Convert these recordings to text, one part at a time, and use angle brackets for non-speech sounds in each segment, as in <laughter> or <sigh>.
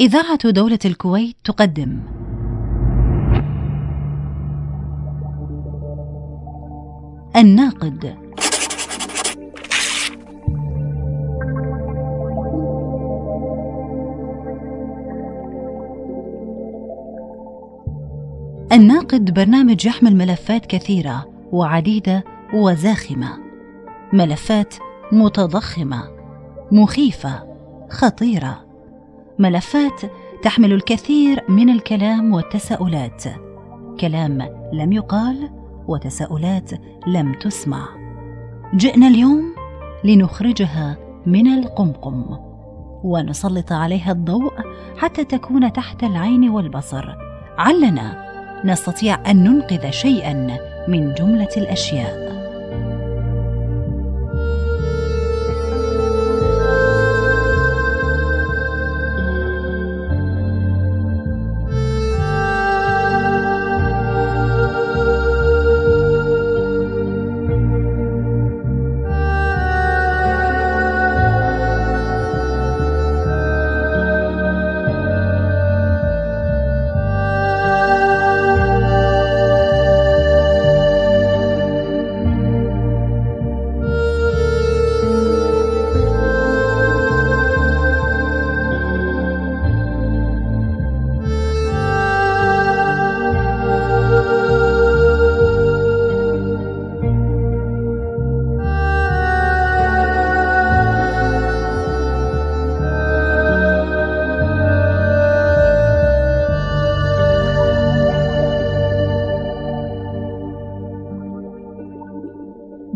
إذاعة دولة الكويت تقدم الناقد الناقد برنامج يحمل ملفات كثيرة وعديدة وزاخمة ملفات متضخمة مخيفة خطيره ملفات تحمل الكثير من الكلام والتساؤلات كلام لم يقال وتساؤلات لم تسمع جئنا اليوم لنخرجها من القمقم ونسلط عليها الضوء حتى تكون تحت العين والبصر علنا نستطيع ان ننقذ شيئا من جمله الاشياء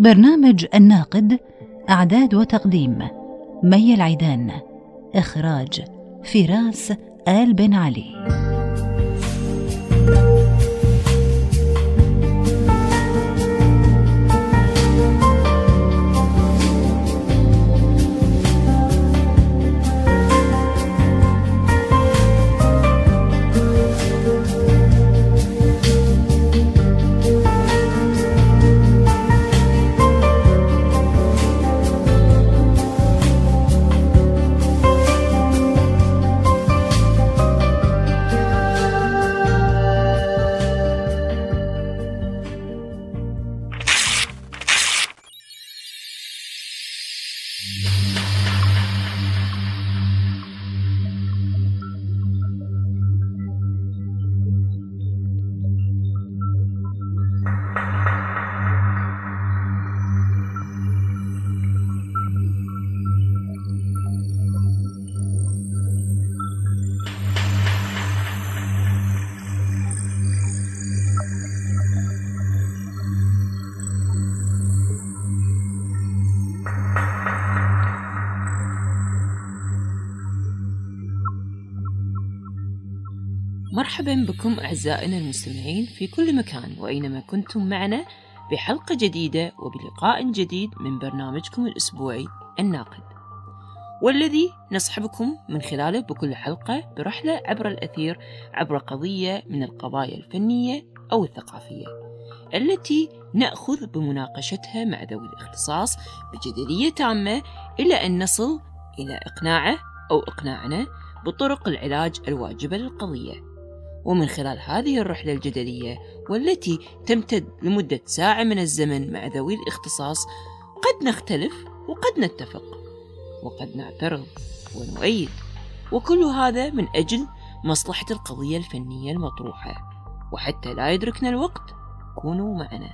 برنامج الناقد أعداد وتقديم مي العيدان إخراج فراس آل بن علي مرحبا بكم أعزائنا المستمعين في كل مكان وأينما كنتم معنا بحلقة جديدة وبلقاء جديد من برنامجكم الأسبوعي الناقد والذي نصحبكم من خلاله بكل حلقة برحلة عبر الأثير عبر قضية من القضايا الفنية أو الثقافية التي نأخذ بمناقشتها مع ذوي الاختصاص بجدلية تامة إلى أن نصل إلى إقناعه أو إقناعنا بطرق العلاج الواجبة للقضية ومن خلال هذه الرحلة الجدلية والتي تمتد لمدة ساعة من الزمن مع ذوي الاختصاص قد نختلف وقد نتفق وقد نعترض ونؤيد وكل هذا من أجل مصلحة القضية الفنية المطروحة وحتى لا يدركنا الوقت كونوا معنا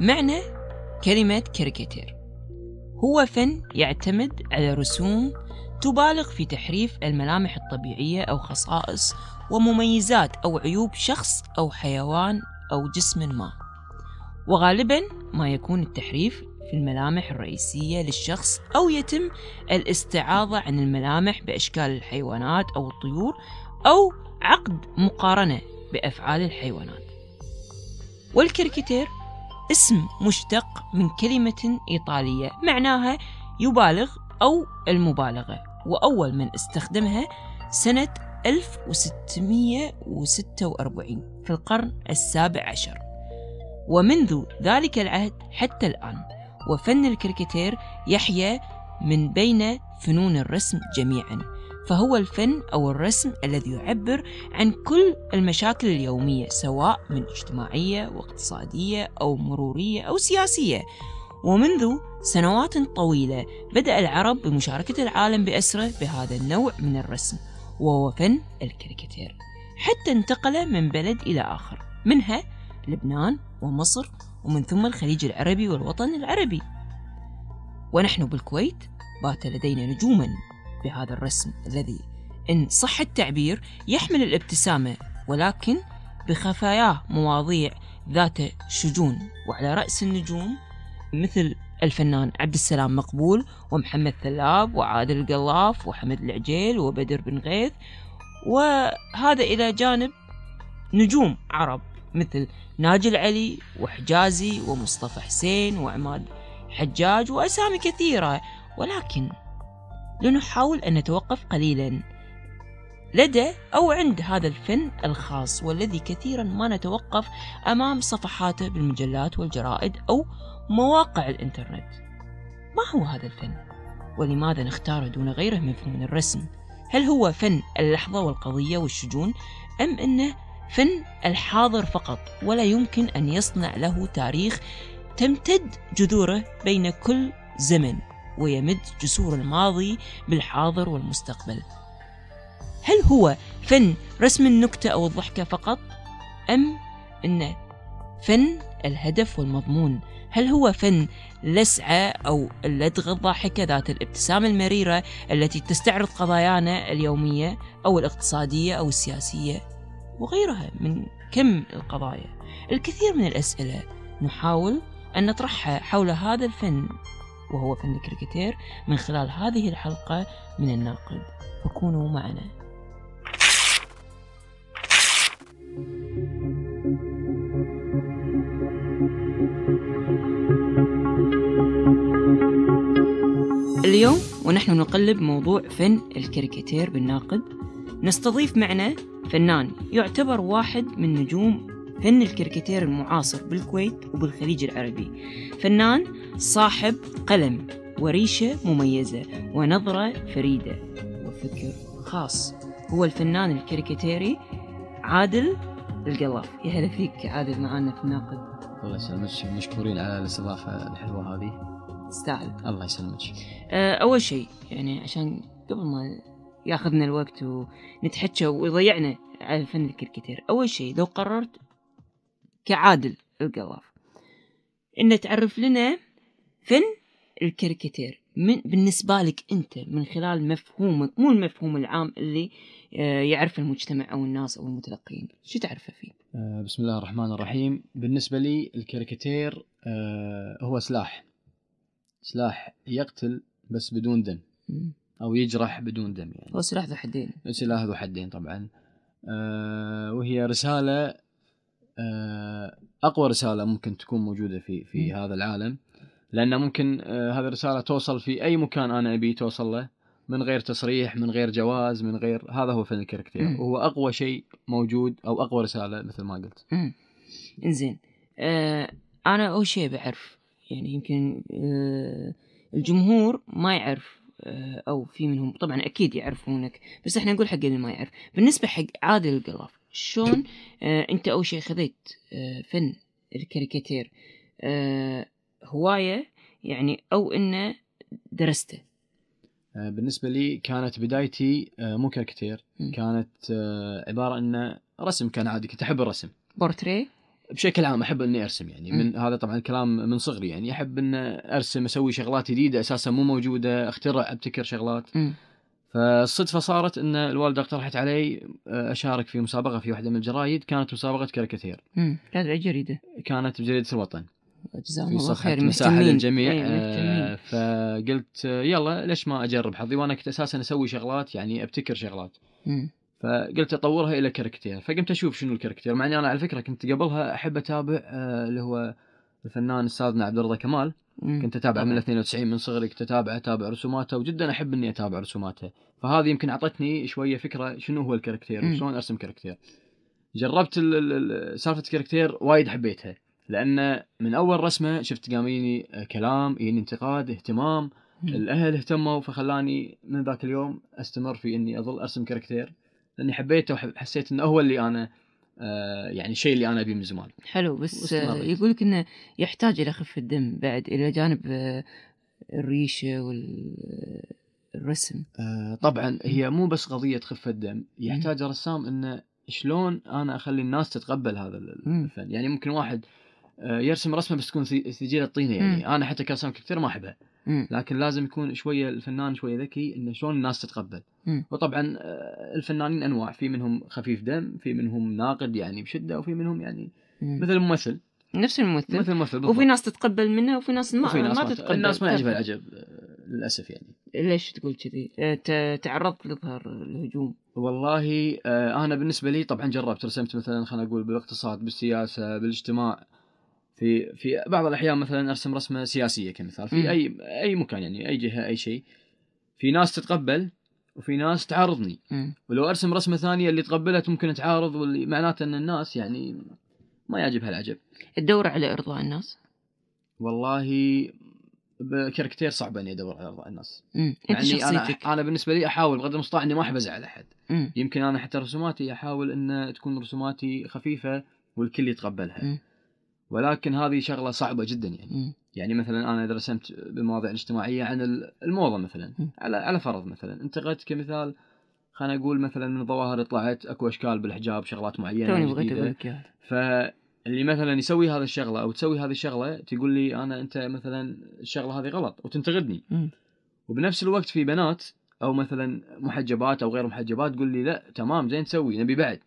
معنى كلمة كاريكاتير هو فن يعتمد على رسوم تبالغ في تحريف الملامح الطبيعية أو خصائص ومميزات أو عيوب شخص أو حيوان أو جسم ما وغالبا ما يكون التحريف في الملامح الرئيسية للشخص أو يتم الاستعاضة عن الملامح بأشكال الحيوانات أو الطيور أو عقد مقارنة بأفعال الحيوانات والكاريكاتير اسم مشتق من كلمة إيطالية معناها يبالغ أو المبالغة وأول من استخدمها سنة 1646 في القرن السابع عشر ومنذ ذلك العهد حتى الآن وفن الكريكاتير يحيا من بين فنون الرسم جميعا فهو الفن أو الرسم الذي يعبر عن كل المشاكل اليومية سواء من اجتماعية واقتصادية أو مرورية أو سياسية ومنذ سنوات طويلة بدأ العرب بمشاركة العالم بأسره بهذا النوع من الرسم وهو فن الكاريكاتير حتى انتقل من بلد إلى آخر منها لبنان ومصر ومن ثم الخليج العربي والوطن العربي ونحن بالكويت بات لدينا نجوما بهذا الرسم الذي إن صح التعبير يحمل الابتسامة ولكن بخفاياه مواضيع ذات شجون وعلى رأس النجوم مثل الفنان عبد السلام مقبول ومحمد ثلاب وعادل القلاف وحمد العجيل وبدر بن غيث وهذا إلى جانب نجوم عرب مثل ناجي العلي وحجازي ومصطفى حسين وعماد حجاج وأسامي كثيرة ولكن لنحاول أن نتوقف قليلا لدى أو عند هذا الفن الخاص والذي كثيرا ما نتوقف أمام صفحاته بالمجلات والجرائد أو مواقع الإنترنت ما هو هذا الفن؟ ولماذا نختاره دون غيره من فنون الرسم؟ هل هو فن اللحظة والقضية والشجون أم أنه فن الحاضر فقط ولا يمكن أن يصنع له تاريخ تمتد جذوره بين كل زمن ويمد جسور الماضي بالحاضر والمستقبل هل هو فن رسم النكتة أو الضحكة فقط أم أنه فن الهدف والمضمون هل هو فن لسعة أو اللدغة الضاحكة ذات الابتسامة المريرة التي تستعرض قضايانا اليومية أو الاقتصادية أو السياسية وغيرها من كم القضايا الكثير من الأسئلة نحاول أن نطرحها حول هذا الفن وهو فن الكريكاتير من خلال هذه الحلقة من الناقد فكونوا معنا thank you اليوم ونحن نقلب موضوع فن الكاريكاتير بالناقد نستضيف معنا فنان يعتبر واحد من نجوم فن الكاريكاتير المعاصر بالكويت وبالخليج العربي فنان صاحب قلم وريشة مميزة ونظرة فريدة وفكر خاص هو الفنان الكاريكاتيري عادل القلاف يا هلا فيك عادل معانا في الناقد الله يسلمك مشكورين على الاستضافة الحلوة هذه تستاهل الله يسلمك آه، اول شيء يعني عشان قبل ما ياخذنا الوقت ونتحكى ويضيعنا على فن الكركتير اول شيء لو قررت كعادل القواف انه تعرف لنا فن الكاريكاتير من بالنسبه لك انت من خلال مفهومك مو المفهوم العام اللي آه، يعرف المجتمع او الناس او المتلقين شو تعرفه فيه آه، بسم الله الرحمن الرحيم بالنسبه لي الكاريكاتير هو سلاح سلاح يقتل بس بدون دم او يجرح بدون دم يعني هو سلاح ذو حدين سلاح ذو حدين طبعا آه وهي رساله آه اقوى رساله ممكن تكون موجوده في في م. هذا العالم لان ممكن آه هذه الرساله توصل في اي مكان انا ابي توصل له من غير تصريح من غير جواز من غير هذا هو فن الكاركتير وهو اقوى شيء موجود او اقوى رساله مثل ما قلت انزين آه انا اول شيء بعرف يعني يمكن آه، الجمهور ما يعرف آه، او في منهم طبعا اكيد يعرفونك بس احنا نقول حق اللي ما يعرف بالنسبه حق عادل القلاف شلون آه، انت اول شيء خذيت فن الكاريكاتير هوايه يعني او انه درسته بالنسبة لي كانت بدايتي مو كاريكاتير كانت عبارة انه رسم كان عادي كنت أحب الرسم بورتريه بشكل عام احب اني ارسم يعني من هذا طبعا كلام من صغري يعني احب ان ارسم اسوي شغلات جديده اساسا مو موجوده اخترع ابتكر شغلات م. فالصدفه صارت ان الوالده اقترحت علي آه، اشارك في مسابقه في واحده من الجرايد كانت مسابقه كاريكاتير كانت اي جريده؟ كانت بجريده الوطن جزاهم الله خير مساحه للجميع إيه، آه فقلت آه، يلا ليش ما اجرب حظي وانا كنت اساسا اسوي شغلات يعني ابتكر شغلات مم. فقلت اطورها الى كاركتير فقمت اشوف شنو الكاركتير مع اني انا على فكره كنت قبلها احب اتابع آه، اللي هو الفنان استاذنا عبد الرضا كمال كنت اتابعه من 92 من صغري كنت اتابعه اتابع رسوماته وجدا احب اني اتابع رسوماته فهذه يمكن اعطتني شويه فكره شنو هو الكاركتير وشلون ارسم كاركتير جربت سالفه الكاركتير وايد حبيتها لان من اول رسمه شفت قام يجيني آه، كلام يجيني انتقاد اهتمام الاهل اهتموا فخلاني من ذاك اليوم استمر في اني اظل ارسم كاركتير لاني حبيته وحسيت انه هو اللي انا آه، يعني الشيء اللي انا ابيه من زمان حلو بس يقول لك انه يحتاج الى خفه دم بعد الى جانب آه، الريشه والرسم آه، طبعا هي مو بس قضيه خفه دم يحتاج الرسام انه شلون انا اخلي الناس تتقبل هذا الفن يعني ممكن واحد يرسم رسمه بس تكون سجيله الطينه يعني انا حتى كرسام كثير ما احبها لكن لازم يكون شويه الفنان شويه ذكي انه شلون الناس تتقبل مم. وطبعا آه، الفنانين انواع في منهم خفيف دم في منهم ناقد يعني بشده وفي منهم يعني مم. مثل الممثل نفس الممثل مثل الممثل وفي ناس تتقبل منه وفي ناس ما, وفي ناس ما تتقبل الناس ما يعجبها العجب للاسف يعني ليش تقول كذي؟ آه، تعرضت لظهر الهجوم والله آه، انا بالنسبه لي طبعا جربت رسمت مثلا خلينا اقول بالاقتصاد بالسياسه بالاجتماع في في بعض الاحيان مثلا ارسم رسمه سياسيه كمثال في اي اي مكان يعني اي جهه اي شيء في ناس تتقبل وفي ناس تعارضني ولو ارسم رسمه ثانيه اللي تقبلت ممكن تعارض واللي معناته ان الناس يعني ما يعجبها العجب تدور على ارضاء الناس والله بكاركتير صعب اني ادور على ارضاء الناس يعني شخصيتك. انا انا بالنسبه لي احاول بقدر المستطاع اني ما احب ازعل احد مم. يمكن انا حتى رسوماتي احاول ان تكون رسوماتي خفيفه والكل يتقبلها مم. ولكن هذه شغله صعبه جدا يعني م. يعني مثلا انا اذا رسمت بالمواضيع الاجتماعيه عن الموضه مثلا م. على على فرض مثلا انتقدت كمثال خلينا نقول مثلا من الظواهر طلعت اكو اشكال بالحجاب شغلات معينه توني بغيت اقول لك فاللي مثلا يسوي هذا الشغله او تسوي هذه الشغله تقول لي انا انت مثلا الشغله هذه غلط وتنتقدني م. وبنفس الوقت في بنات او مثلا محجبات او غير محجبات تقول لي لا تمام زين تسوي نبي بعد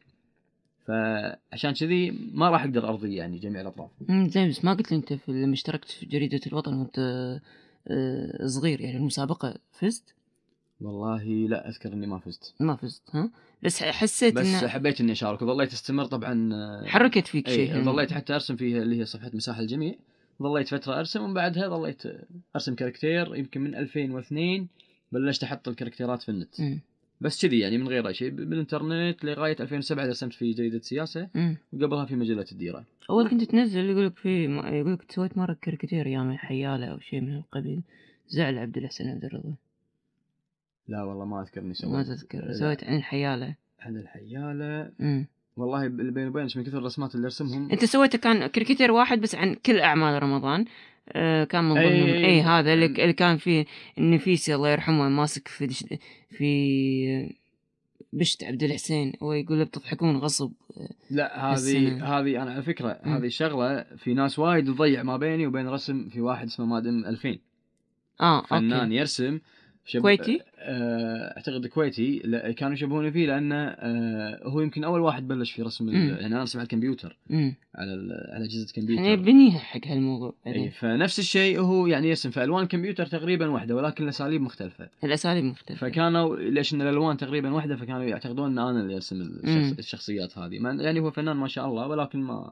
فعشان كذي ما راح اقدر ارضي يعني جميع الاطراف. زين بس ما قلت لي انت لما اشتركت في جريده الوطن وانت آه، صغير يعني المسابقه فزت؟ والله لا اذكر اني ما فزت. ما فزت ها؟ بس حسيت بس إن... حبيت اني اشارك وظليت استمر طبعا آه، حركت فيك شيء يعني. ظليت حتى ارسم فيها اللي هي صفحه مساحه الجميع ظليت فتره ارسم ومن بعدها ظليت ارسم كاركتير يمكن من 2002 بلشت احط الكاركتيرات في النت. م. بس كذي يعني من غير اي شيء بالانترنت لغايه 2007 رسمت في جريده سياسه وقبلها في مجله الديره اول كنت تنزل يقول لك في يقول لك سويت مره كاريكاتير ايام الحياله او شيء من القبيل زعل عبد الحسن عبد الرضا لا والله ما اذكر اني سويت ما تذكر سويت عن الحياله عن الحياله امم والله بين وبينك من كثر الرسمات اللي ارسمهم انت سويته كان كريكيتير واحد بس عن كل اعمال رمضان آه، كان من ضمن اي, إيه، أي هذا اللي كان في النفيسي الله يرحمه ماسك في في بشت عبد الحسين ويقول له بتضحكون غصب آه، لا هذه هذه انا على فكره هذه شغله في ناس وايد تضيع ما بيني وبين رسم في واحد اسمه مادم 2000 اه فنان أوكي. يرسم شب... كويتي؟ آه اعتقد كويتي لا كانوا يشبهونه فيه لانه آه هو يمكن اول واحد بلش في رسم ال... يعني انا ارسم على الكمبيوتر على ال... على اجهزه يعني الكمبيوتر يعني بنيها حق هالموضوع يعني. اي فنفس الشيء هو يعني يرسم فالوان الكمبيوتر تقريبا واحده ولكن الاساليب مختلفه الاساليب مختلفه فكانوا ليش ان الالوان تقريبا واحده فكانوا يعتقدون ان انا اللي ارسم الشخص... الشخصيات هذه يعني هو فنان ما شاء الله ولكن ما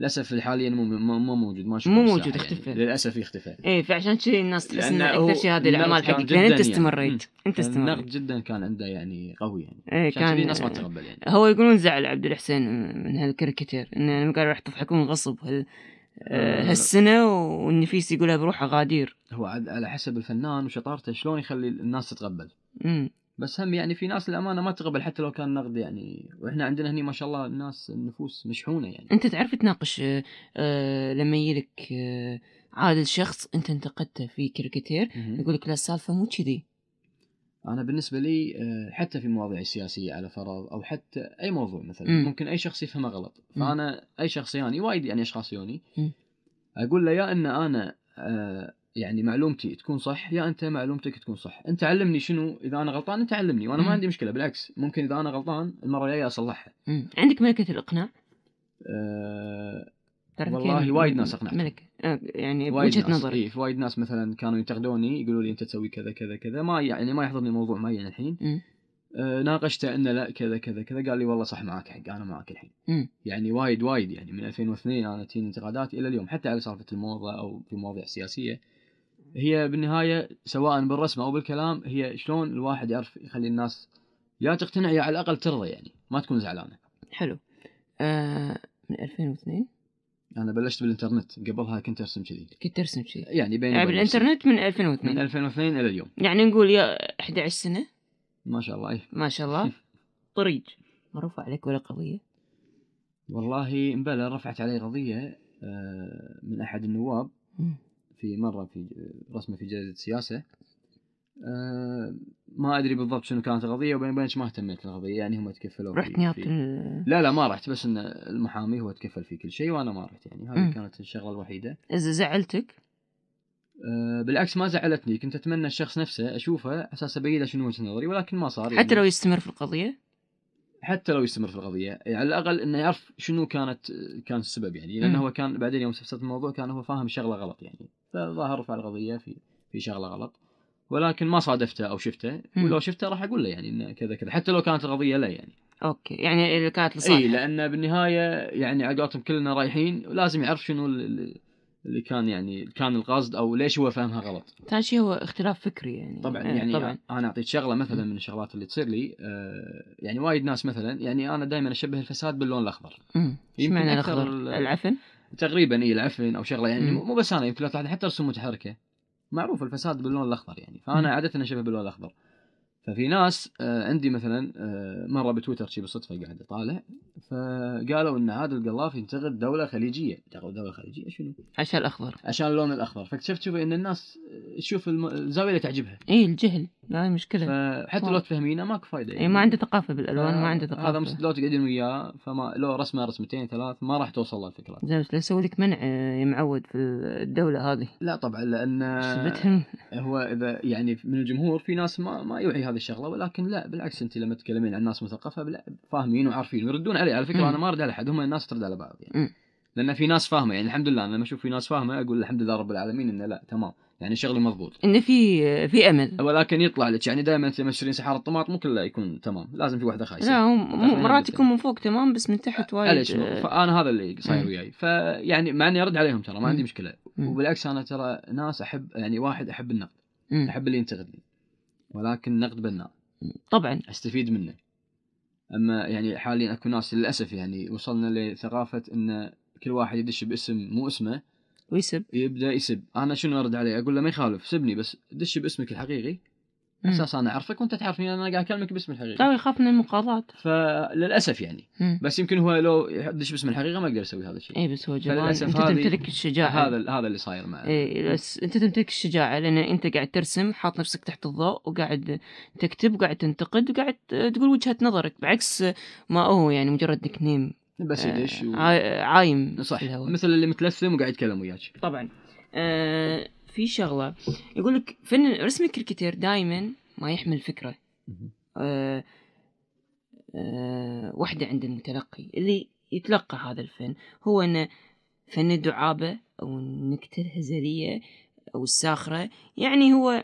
للاسف حاليا مو مو موجود ما مو موجود اختفى يعني. للاسف يختفى اي فعشان كذي الناس تحس ان اكثر شيء هذه الاعمال حقك لان انت يعني. استمريت يعني. انت استمريت النقد جدا كان عنده يعني قوي يعني اي كان الناس ما تتقبل يعني هو يقولون زعل عبد الحسين من هالكاريكاتير انه قال راح تضحكون غصب هال آه، هالسنه والنفيس يقولها بروحه غادير هو على حسب الفنان وشطارته شلون يخلي الناس تتقبل امم بس هم يعني في ناس الامانه ما تقبل حتى لو كان نقد يعني واحنا عندنا هني ما شاء الله الناس النفوس مشحونه يعني انت تعرف تناقش آه، آه، لما يجيلك آه، عادل شخص انت انتقدته في كاريكاتير يقول لك لا السالفه مو كذي انا بالنسبه لي حتى في مواضيع السياسيه على فرض او حتى اي موضوع مثلا م. ممكن اي شخص يفهمه غلط فانا اي شخص ياني وايد يعني اشخاص يوني م. اقول له يا ان انا يعني معلومتي تكون صح يا انت معلومتك تكون صح انت علمني شنو اذا انا غلطان انت علمني وانا ما عندي مشكله بالعكس ممكن اذا انا غلطان المره الجايه اصلحها عندك ملكه الاقناع أه... والله وايد ناس اقنعت ملك آه، يعني وجهه نظري إيه وايد ناس مثلا كانوا ينتقدوني يقولوا لي انت تسوي كذا كذا كذا ما يعني ما يحضرني موضوع معين الحين آه ناقشته انه لا كذا كذا كذا قال لي والله صح معك حق انا معك الحين م. يعني وايد وايد يعني من 2002 انا تجيني انتقادات الى اليوم حتى على سالفه الموضه او في مواضيع سياسيه هي بالنهايه سواء بالرسمه او بالكلام هي شلون الواحد يعرف يخلي الناس يا تقتنع يا على الاقل ترضى يعني ما تكون زعلانه. حلو. آه من 2002 انا بلشت بالانترنت قبلها كنت ارسم كذي. كنت ارسم كذي. يعني بين يعني بالانترنت من 2002 من 2002 الى اليوم. يعني نقول يا 11 سنه. ما شاء الله أيه. ما شاء الله <laughs> ما مرفوع عليك ولا قضيه؟ والله مبلى رفعت علي قضيه آه، من احد النواب في مره في رسمه في جريده سياسه أه ما ادري بالضبط شنو كانت القضيه وبين بينش ما اهتميت القضيه يعني هم تكفلوا رحت نيابه في... لا لا ما رحت بس ان المحامي هو تكفل في كل شيء وانا ما رحت يعني هذه كانت الشغله الوحيده اذا زعلتك؟ أه بالعكس ما زعلتني كنت اتمنى الشخص نفسه اشوفه اساس ابين له شنو وجهه نظري ولكن ما صار يعني حتى لو يستمر في القضيه؟ حتى لو يستمر في القضيه يعني على الاقل انه يعرف شنو كانت كان السبب يعني لانه م. هو كان بعدين يوم استفسرت الموضوع كان هو فاهم شغله غلط يعني فظاهر رفع القضيه في في شغله غلط ولكن ما صادفته او شفته ولو شفته راح اقول له يعني انه كذا كذا حتى لو كانت القضيه لا يعني اوكي يعني اللي كانت لصالحه اي لان بالنهايه يعني على قولتهم كلنا رايحين ولازم يعرف شنو اللي كان يعني كان القصد او ليش هو فاهمها غلط. ثاني شيء هو اختلاف فكري يعني طبعا إيه، يعني, طبعا. انا اعطيك شغله مثلا من الشغلات اللي تصير لي آه، يعني وايد ناس مثلا يعني انا دائما اشبه الفساد باللون الاخضر. ايش معنى الاخضر؟ العفن؟ تقريبا اي العفن او شغله يعني مو بس انا يمكن حتى رسوم متحركه معروف الفساد باللون الاخضر يعني فانا عاده اشوفه باللون الاخضر ففي ناس آه، عندي مثلا آه، مره بتويتر شي بالصدفه قاعد اطالع فقالوا ان هذا القلاف ينتقد دوله خليجيه تقول دوله خليجيه شنو؟ عشان الاخضر عشان اللون الاخضر فاكتشفت شوف ان الناس آه، تشوف الزاويه اللي تعجبها اي الجهل لا مشكله فحتى لو تفهمينه ماكو فايده يعني. اي ما يعني. عنده ثقافه بالالوان ما عنده ثقافه هذا لو تقعدين وياه فما لو رسمه رسمتين ثلاث ما راح توصل الفكرة زين ليش يسوي لك منع يا معود في الدوله هذه؟ لا طبعا لان هو اذا يعني من الجمهور في ناس ما ما يوعي هذه الشغله ولكن لا بالعكس انت لما تتكلمين عن ناس مثقفه فاهمين وعارفين ويردون علي على فكره م. انا ما ارد على احد هم الناس ترد على بعض يعني م. لان في ناس فاهمه يعني الحمد لله انا لما اشوف في ناس فاهمه اقول الحمد لله رب العالمين انه لا تمام يعني شغلي مضبوط انه في في امل ولكن يطلع لك يعني دائما لما تشترين سحار الطماط مو كله يكون تمام لازم في واحده خايسه لا مرات يكون من فوق تمام بس من تحت وايد فانا هذا اللي صاير وياي فيعني مع اني ارد عليهم ترى ما عندي مشكله وبالعكس انا ترى ناس احب يعني واحد احب النقد احب اللي ينتقدني ولكن نقد بناء طبعا استفيد منه اما يعني حاليا اكو ناس للاسف يعني وصلنا لثقافه ان كل واحد يدش باسم مو اسمه ويسب يبدا يسب انا شنو ارد عليه اقول له ما يخالف سبني بس دش باسمك الحقيقي اساس انا اعرفك وانت تعرفني يعني انا قاعد اكلمك باسم الحقيقي ترى يخاف من المقاضاة فللاسف يعني مم. بس يمكن هو لو يدش باسم الحقيقه ما يقدر يسوي هذا الشيء اي بس هو جبان انت تمتلك الشجاعه هذا هذا اللي صاير معه اي بس انت تمتلك الشجاعه لان انت قاعد ترسم حاط نفسك تحت الضوء وقاعد تكتب وقاعد تنتقد وقاعد تقول وجهه نظرك بعكس ما هو يعني مجرد نكنيم نيم بس آه، يدش و... عايم صح مثل اللي متلثم وقاعد يتكلم وياك طبعا أه في شغله يقول لك فن رسم الكريكاتير دائما ما يحمل فكره آه، آه، واحدة عند المتلقي اللي يتلقى هذا الفن هو ان فن الدعابه او النكته الهزليه او الساخره يعني هو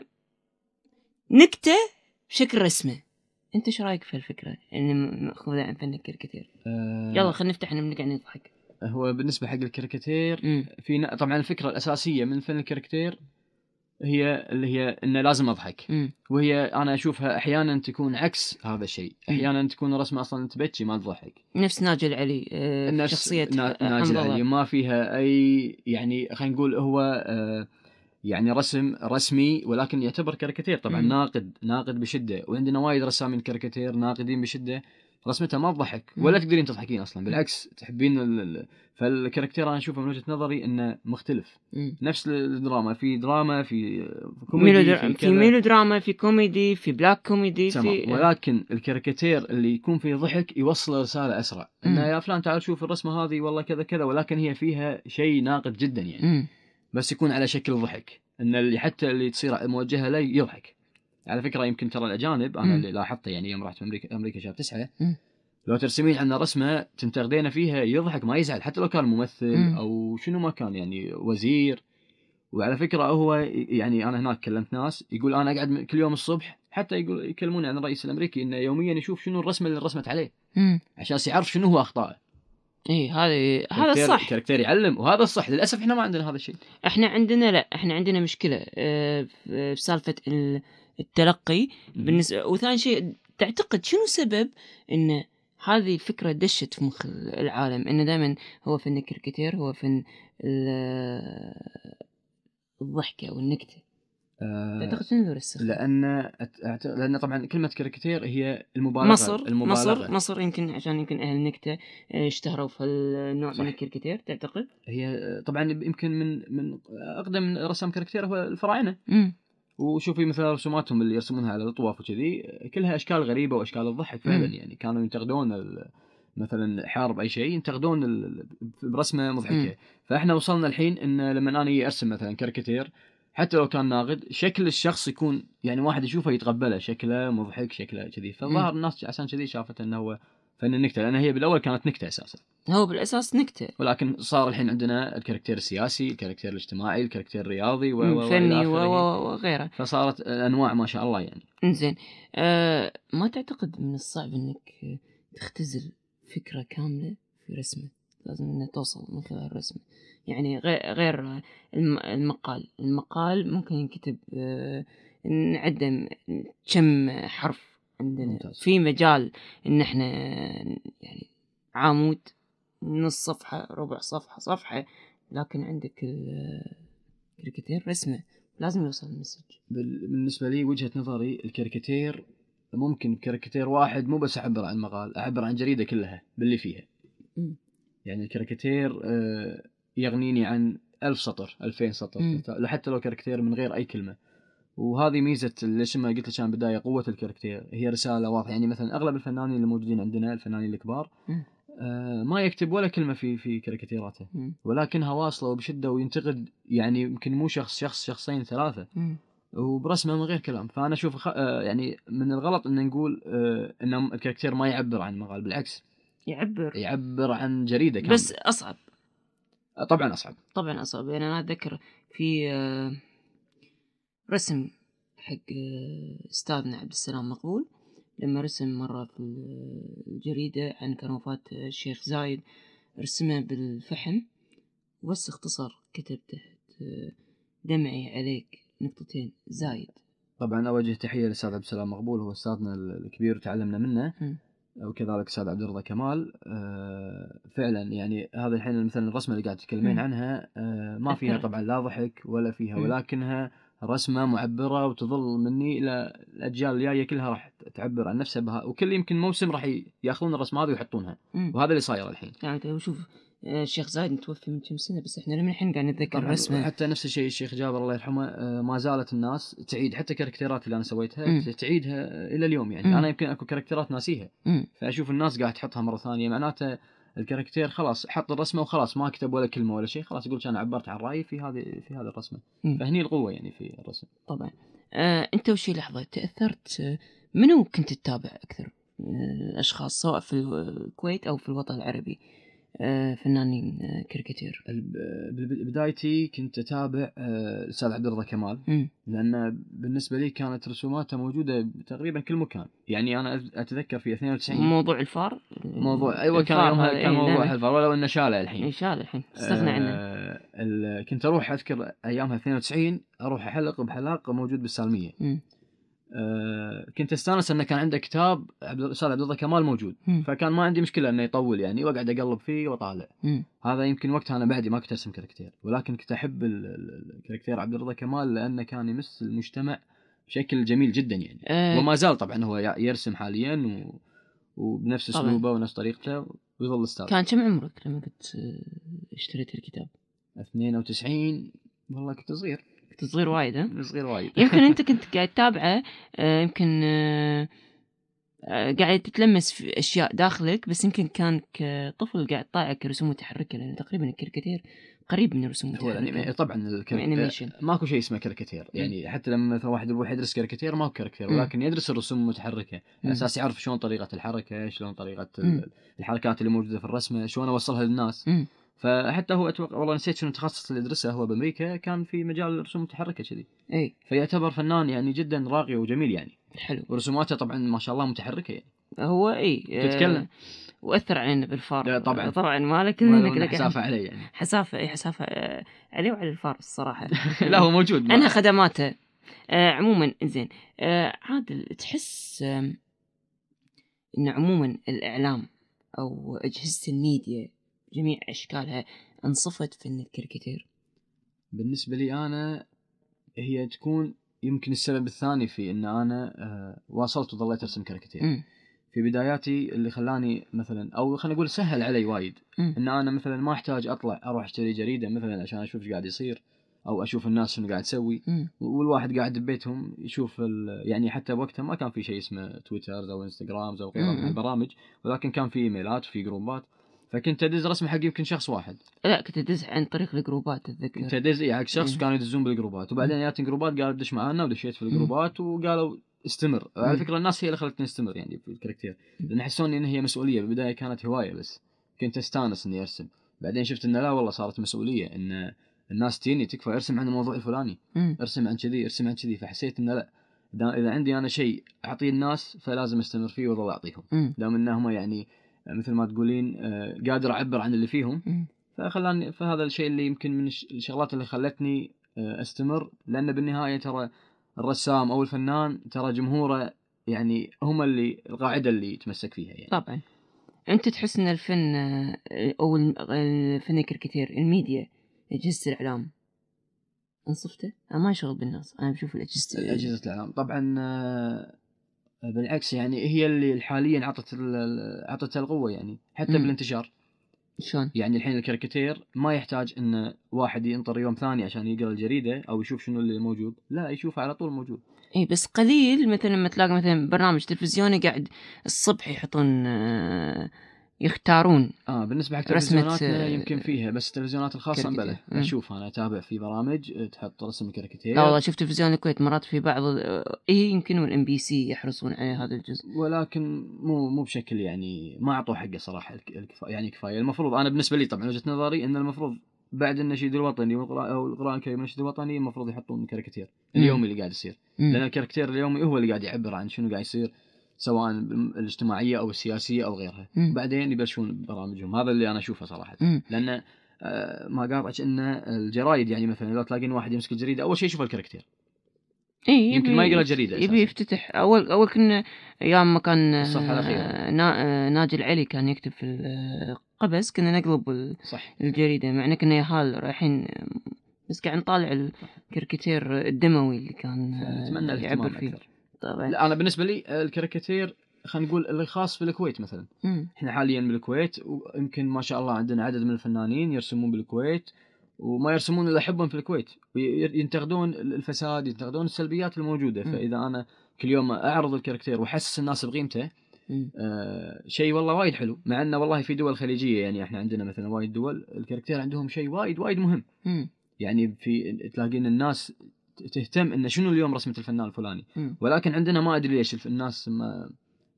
نكته بشكل رسمه انت ايش رايك في الفكره اللي ماخوذه عن فن الكريكاتير أه... يلا خلينا نفتح نقعد نضحك هو بالنسبه حق الكاريكاتير في طبعا الفكره الاساسيه من فن الكاريكاتير هي اللي هي انه لازم اضحك م. وهي انا اشوفها احيانا تكون عكس هذا الشيء احيانا تكون الرسمه اصلا تبكي ما تضحك نفس ناجي العلي آه نفس شخصيه نا... آه، ناجي العلي ما فيها اي يعني خلينا نقول هو آه يعني رسم رسمي ولكن يعتبر كاريكاتير طبعا م. ناقد ناقد بشده وعندنا وايد رسامين كاريكاتير ناقدين بشده رسمتها ما تضحك ولا تقدرين تضحكين اصلا بالعكس تحبين ال... فالكاركتير انا اشوفه من وجهه نظري انه مختلف نفس الدراما في دراما في كوميدي ميلو في, في ميلو دراما في كوميدي في بلاك كوميدي في يعني ولكن الكاريكاتير اللي يكون فيه ضحك يوصل رساله اسرع انه يا فلان تعال شوف الرسمه هذه والله كذا كذا ولكن هي فيها شيء ناقد جدا يعني م. بس يكون على شكل ضحك ان اللي حتى اللي تصير موجهه لي يضحك على فكره يمكن ترى الاجانب انا اللي لاحظته يعني يوم رحت امريكا امريكا شهر تسعه لو ترسمين عنا رسمه تنتقدين فيها يضحك ما يزعل حتى لو كان ممثل او شنو ما كان يعني وزير وعلى فكره هو يعني انا هناك كلمت ناس يقول انا اقعد كل يوم الصبح حتى يقول يكلموني عن الرئيس الامريكي انه يوميا يشوف شنو الرسمه اللي رسمت عليه مم. عشان يعرف شنو هو اخطائه اي هذه هذا الصح كاركتير يعلم وهذا الصح للاسف احنا ما عندنا هذا الشيء احنا عندنا لا احنا عندنا مشكله بسالفه آه، التلقي بالنسبه وثاني شيء تعتقد شنو سبب ان هذه الفكره دشت في مخ العالم انه دائما هو فن الكريكاتير هو فن الضحكه والنكته آه، تعتقد شنو لان أعتقد لان طبعا كلمه كاريكاتير هي المبالغه مصر المبالغه مصر مصر يمكن عشان يمكن اهل نكته آه، اشتهروا في النوع من الكاريكاتير تعتقد؟ هي آه، طبعا يمكن من من اقدم رسام كاريكاتير هو الفراعنه وشوفي مثلا رسوماتهم اللي يرسمونها على الاطواف وكذي كلها اشكال غريبه واشكال الضحك فعلا يعني كانوا ينتقدون مثلا حارب اي شيء ينتقدون برسمه مضحكه فاحنا وصلنا الحين ان لما انا ارسم مثلا كاريكاتير حتى لو كان ناقد شكل الشخص يكون يعني واحد يشوفه يتقبله شكله مضحك شكله كذي فظهر الناس عشان كذي شافت انه هو فان النكته لان هي بالاول كانت نكته اساسا هو بالاساس نكته ولكن صار الحين عندنا الكاركتير السياسي، الكاركتير الاجتماعي، الكاركتير الرياضي و فني وغيره فصارت انواع ما شاء الله يعني. انزين أه ما تعتقد من الصعب انك تختزل فكره كامله في رسمه، لازم انها توصل من خلال الرسمه. يعني غير المقال، المقال ممكن ينكتب أه نعدم كم حرف عندنا ممتاز. في مجال ان احنا يعني عمود نص صفحة ربع صفحة صفحة لكن عندك الكاريكاتير رسمة لازم يوصل المسج بالنسبة لي وجهة نظري الكاريكاتير ممكن كاريكاتير واحد مو بس أعبر عن مقال أعبر عن جريدة كلها باللي فيها يعني الكاريكاتير آه، يغنيني عن ألف سطر ألفين سطر لحتى حتى لو كاريكاتير من غير أي كلمة وهذه ميزه اللي اسمها قلت لك انا بدايه قوه الكاركتير هي رساله واضحه يعني مثلا اغلب الفنانين اللي موجودين عندنا الفنانين الكبار آه، ما يكتب ولا كلمه في في كاريكاتيراته ولكنها واصله وبشده وينتقد يعني يمكن مو شخص شخص شخصين ثلاثه وبرسمه من غير كلام فانا اشوف آه، يعني من الغلط ان نقول آه، ان الكاركتير ما يعبر عن مقال بالعكس يعبر يعبر عن جريده كامله بس اصعب طبعا اصعب طبعا اصعب يعني انا اتذكر في رسم حق آه، أستاذنا عبد السلام مقبول لما رسم مرة في آه، الجريدة عن كان آه، الشيخ زايد رسمه بالفحم بس اختصر كتب تحت دمعي عليك نقطتين زايد طبعا اوجه تحيه للاستاذ عبد السلام مقبول هو استاذنا الكبير تعلمنا منه م. وكذلك استاذ عبد الرضا كمال فعلا يعني هذا الحين مثلا الرسمه اللي قاعد تتكلمين عنها ما فيها طبعا لا ضحك ولا فيها ولكنها رسمه معبره وتظل مني الى الاجيال الجايه كلها راح تعبر عن نفسها بها وكل يمكن موسم راح ياخذون الرسمه هذه ويحطونها وهذا اللي صاير الحين. يعني شوف آه، الشيخ زايد متوفي من كم سنه بس احنا من الحين قاعد نتذكر رسمه حتى نفس الشيء الشيخ جابر الله يرحمه آه، ما زالت الناس تعيد حتى كاركترات اللي انا سويتها مم. تعيدها الى اليوم يعني مم. انا يمكن اكو كاركترات ناسيها مم. فاشوف الناس قاعد تحطها مره ثانيه معناته الكاركتير خلاص حط الرسمه وخلاص ما كتب ولا كلمه ولا شيء خلاص يقول انا عبرت عن رايي في هذه في هذه الرسمه فهني القوه يعني في الرسم طبعا آه، انت وشي لحظه تاثرت آه، منو كنت تتابع اكثر الاشخاص آه، سواء في الكويت او في الوطن العربي آه، آه، فنانين آه، كاريكاتير بدايتي كنت اتابع الاستاذ آه، عبد الرضا كمال لان بالنسبه لي كانت رسوماته موجوده تقريبا كل مكان يعني انا اتذكر في 92 موضوع الفار موضوع ايوه كان يومها كان إيه، موضوع نعم. الفار ولو انه شاله الحين إيه، شاله الحين استغنى عنه كنت اروح اذكر ايامها 92 اروح احلق بحلاق موجود بالسالميه م. آه، كنت استانس انه كان عنده كتاب عبد الاستاذ عبد الله كمال موجود مم. فكان ما عندي مشكله انه يطول يعني واقعد اقلب فيه واطالع هذا يمكن وقتها انا بعدي ما كنت ارسم كاركتير ولكن كنت احب الكاركتير عبد الرضا كمال لانه كان يمس المجتمع بشكل جميل جدا يعني أه وما زال طبعا هو يرسم حاليا و... وبنفس اسلوبه ونفس طريقته ويظل استاذ كان كم عمرك لما كنت آه، اشتريت الكتاب؟ 92 والله كنت صغير كنت صغير وايد ها؟ <laughs> صغير وايد يمكن انت كنت <laughs> قاعد تتابعه آه، يمكن آه، آه، قاعد تتلمس في اشياء داخلك بس يمكن كان كطفل قاعد طالع كرسوم متحركه لان تقريبا الكاريكاتير قريب من الرسوم المتحركه هو يعني طبعا الانيميشن ماكو شيء اسمه كاريكاتير يعني مم. حتى لما مثلا واحد يروح يدرس كاريكاتير ماكو كاريكاتير ولكن يدرس الرسوم المتحركه على اساس يعرف شلون طريقه الحركه شلون طريقه مم. الحركات اللي موجوده في الرسمه شلون اوصلها للناس مم. فحتى هو اتوقع والله نسيت شنو التخصص اللي درسه هو بامريكا كان في مجال الرسوم المتحركه كذي اي فيعتبر فنان يعني جدا راقي وجميل يعني حلو ورسوماته طبعا ما شاء الله متحركه يعني هو اي تتكلم آه، واثر علينا بالفار طبعا طبعا ما لك انك حسافه علي يعني حسافه اي حسافه آه، علي وعلى الفار الصراحه <laughs> لا هو موجود انا خدماته آه عموما زين آه عادل تحس آه انه عموما الاعلام او اجهزه الميديا بجميع اشكالها انصفت فن الكاريكاتير بالنسبه لي انا هي تكون يمكن السبب الثاني في ان انا آه، واصلت وظليت ارسم كاريكاتير في بداياتي اللي خلاني مثلا او خلينا نقول سهل علي وايد م. ان انا مثلا ما احتاج اطلع اروح اشتري جريده مثلا عشان اشوف ايش قاعد يصير او اشوف الناس شنو قاعد تسوي والواحد قاعد ببيتهم يشوف يعني حتى وقتها ما كان في شيء اسمه تويتر او انستغرام او غيره من البرامج ولكن كان في ايميلات وفي جروبات فكنت ادز رسمه حق يمكن شخص واحد لا كنت ادز عن طريق الجروبات اتذكر كنت ادز اي يعني حق شخص وكانوا إيه. كانوا يدزون بالجروبات وبعدين جات إيه. جروبات قالوا دش معانا ودشيت في إيه. الجروبات وقالوا استمر على فكره الناس هي اللي خلتني استمر يعني في الكاركتير لان حسوني ان هي مسؤوليه بالبدايه كانت هوايه بس كنت استانس اني ارسم بعدين شفت انه لا والله صارت مسؤوليه ان الناس تجيني تكفى ارسم عن الموضوع الفلاني ارسم عن كذي ارسم عن كذي فحسيت انه لا اذا عندي انا شيء اعطيه الناس فلازم استمر فيه واظل اعطيهم دام انهم يعني مثل ما تقولين آه، قادر اعبر عن اللي فيهم فخلاني فهذا الشيء اللي يمكن من الشغلات اللي خلتني آه، استمر لان بالنهايه ترى الرسام او الفنان ترى جمهوره يعني هم اللي القاعده اللي يتمسك فيها يعني طبعا انت تحس ان الفن آه، او الفن الكاريكاتير الميديا اجهزه الاعلام انصفته انا ما شغل بالناس انا بشوف الاجهزه اجهزه الاعلام طبعا بالعكس يعني هي اللي حاليا عطت عطت القوه يعني حتى مم. بالانتشار شلون؟ يعني الحين الكاريكاتير ما يحتاج ان واحد ينطر يوم ثاني عشان يقرا الجريده او يشوف شنو اللي موجود، لا يشوف على طول موجود. اي بس قليل مثلا لما تلاقي مثلا برنامج تلفزيوني قاعد الصبح يحطون آه، يختارون اه بالنسبه حق تلفزيوناتنا آه، يمكن فيها بس التلفزيونات الخاصه بلى اشوف انا اتابع في برامج آه، تحط رسم الكاريكاتير لا والله شوف تلفزيون الكويت مرات في بعض آه، اي يمكن والام بي سي يحرصون على هذا الجزء ولكن مو مو بشكل يعني ما اعطوه حقه صراحه الكفا... يعني كفايه المفروض انا بالنسبه لي طبعا وجهه نظري ان المفروض بعد النشيد الوطني والقراءة الكريم النشيد الوطني المفروض يحطون كاريكاتير اليومي اللي قاعد يصير لان الكاريكاتير اليومي هو اللي قاعد يعبر عن شنو قاعد يصير سواء الاجتماعيه او السياسيه او غيرها مم. بعدين يبلشون برامجهم هذا اللي انا اشوفه صراحه لان آه، ما قاطعك ان الجرايد يعني مثلا لو تلاقين واحد يمسك الجريده اول شيء يشوف الكاركتير اي يمكن ما يقرا جريده يبي يفتتح اول اول كنا ايام ما كان الصفحه آه، الاخيره آه، ناجي العلي كان يكتب في القبس كنا نقلب صح. الجريده مع كنا يهال رايحين بس قاعد نطالع الكركتير الدموي اللي كان يعبر فيه أكثر. طبعا لا انا بالنسبه لي آه، الكاريكاتير خلينا نقول اللي خاص في الكويت مثلا مم. احنا حاليا بالكويت ويمكن ما شاء الله عندنا عدد من الفنانين يرسمون بالكويت وما يرسمون الا حبهم في الكويت ينتقدون الفساد ينتقدون السلبيات الموجوده مم. فاذا انا كل يوم اعرض الكاركتير واحسس الناس بقيمته آه شيء والله وايد حلو مع انه والله في دول خليجيه يعني احنا عندنا مثلا وايد دول الكاركتير عندهم شيء وايد وايد مهم مم. يعني في تلاقين الناس تهتم انه شنو اليوم رسمه الفنان الفلاني م. ولكن عندنا ما ادري ليش الناس ما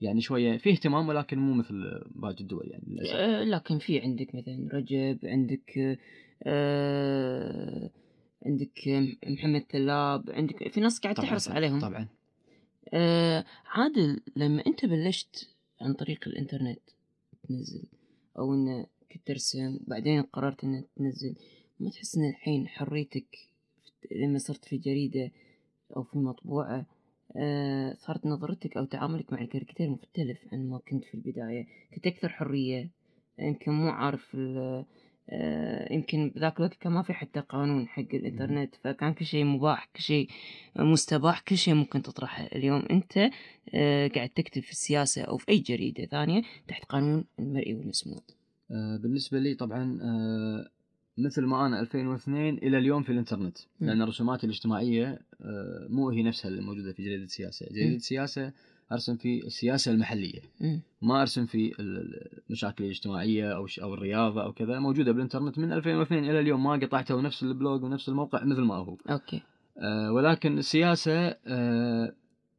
يعني شويه في اهتمام ولكن مو مثل باقي الدول يعني للاسف أه لكن في عندك مثلا رجب عندك أه عندك محمد ثلاب عندك في ناس قاعد تحرص عليهم طبعا أه عادل لما انت بلشت عن طريق الانترنت تنزل او انك كنت ترسم بعدين قررت انك تنزل ما تحس ان الحين حريتك لما صرت في جريدة أو في مطبوعة آه، صارت نظرتك أو تعاملك مع الكاريكاتير مختلف عن ما كنت في البداية كنت أكثر حرية يمكن مو عارف آه، يمكن بذاك الوقت كان ما في حتى قانون حق الانترنت فكان كل شيء مباح كل شيء مستباح كل شيء ممكن تطرحه اليوم انت آه، قاعد تكتب في السياسة او في اي جريدة ثانية تحت قانون المرئي والمسموع بالنسبة لي طبعا مثل ما انا 2002 الى اليوم في الانترنت م. لان الرسومات الاجتماعيه آه، مو هي نفسها اللي موجوده في جريده السياسه، جريده السياسه ارسم في السياسه المحليه م. ما ارسم في المشاكل الاجتماعيه او او الرياضه او كذا موجوده بالانترنت من 2002 الى اليوم ما قطعته ونفس البلوج ونفس الموقع مثل ما هو. اوكي. آه، ولكن السياسه آه،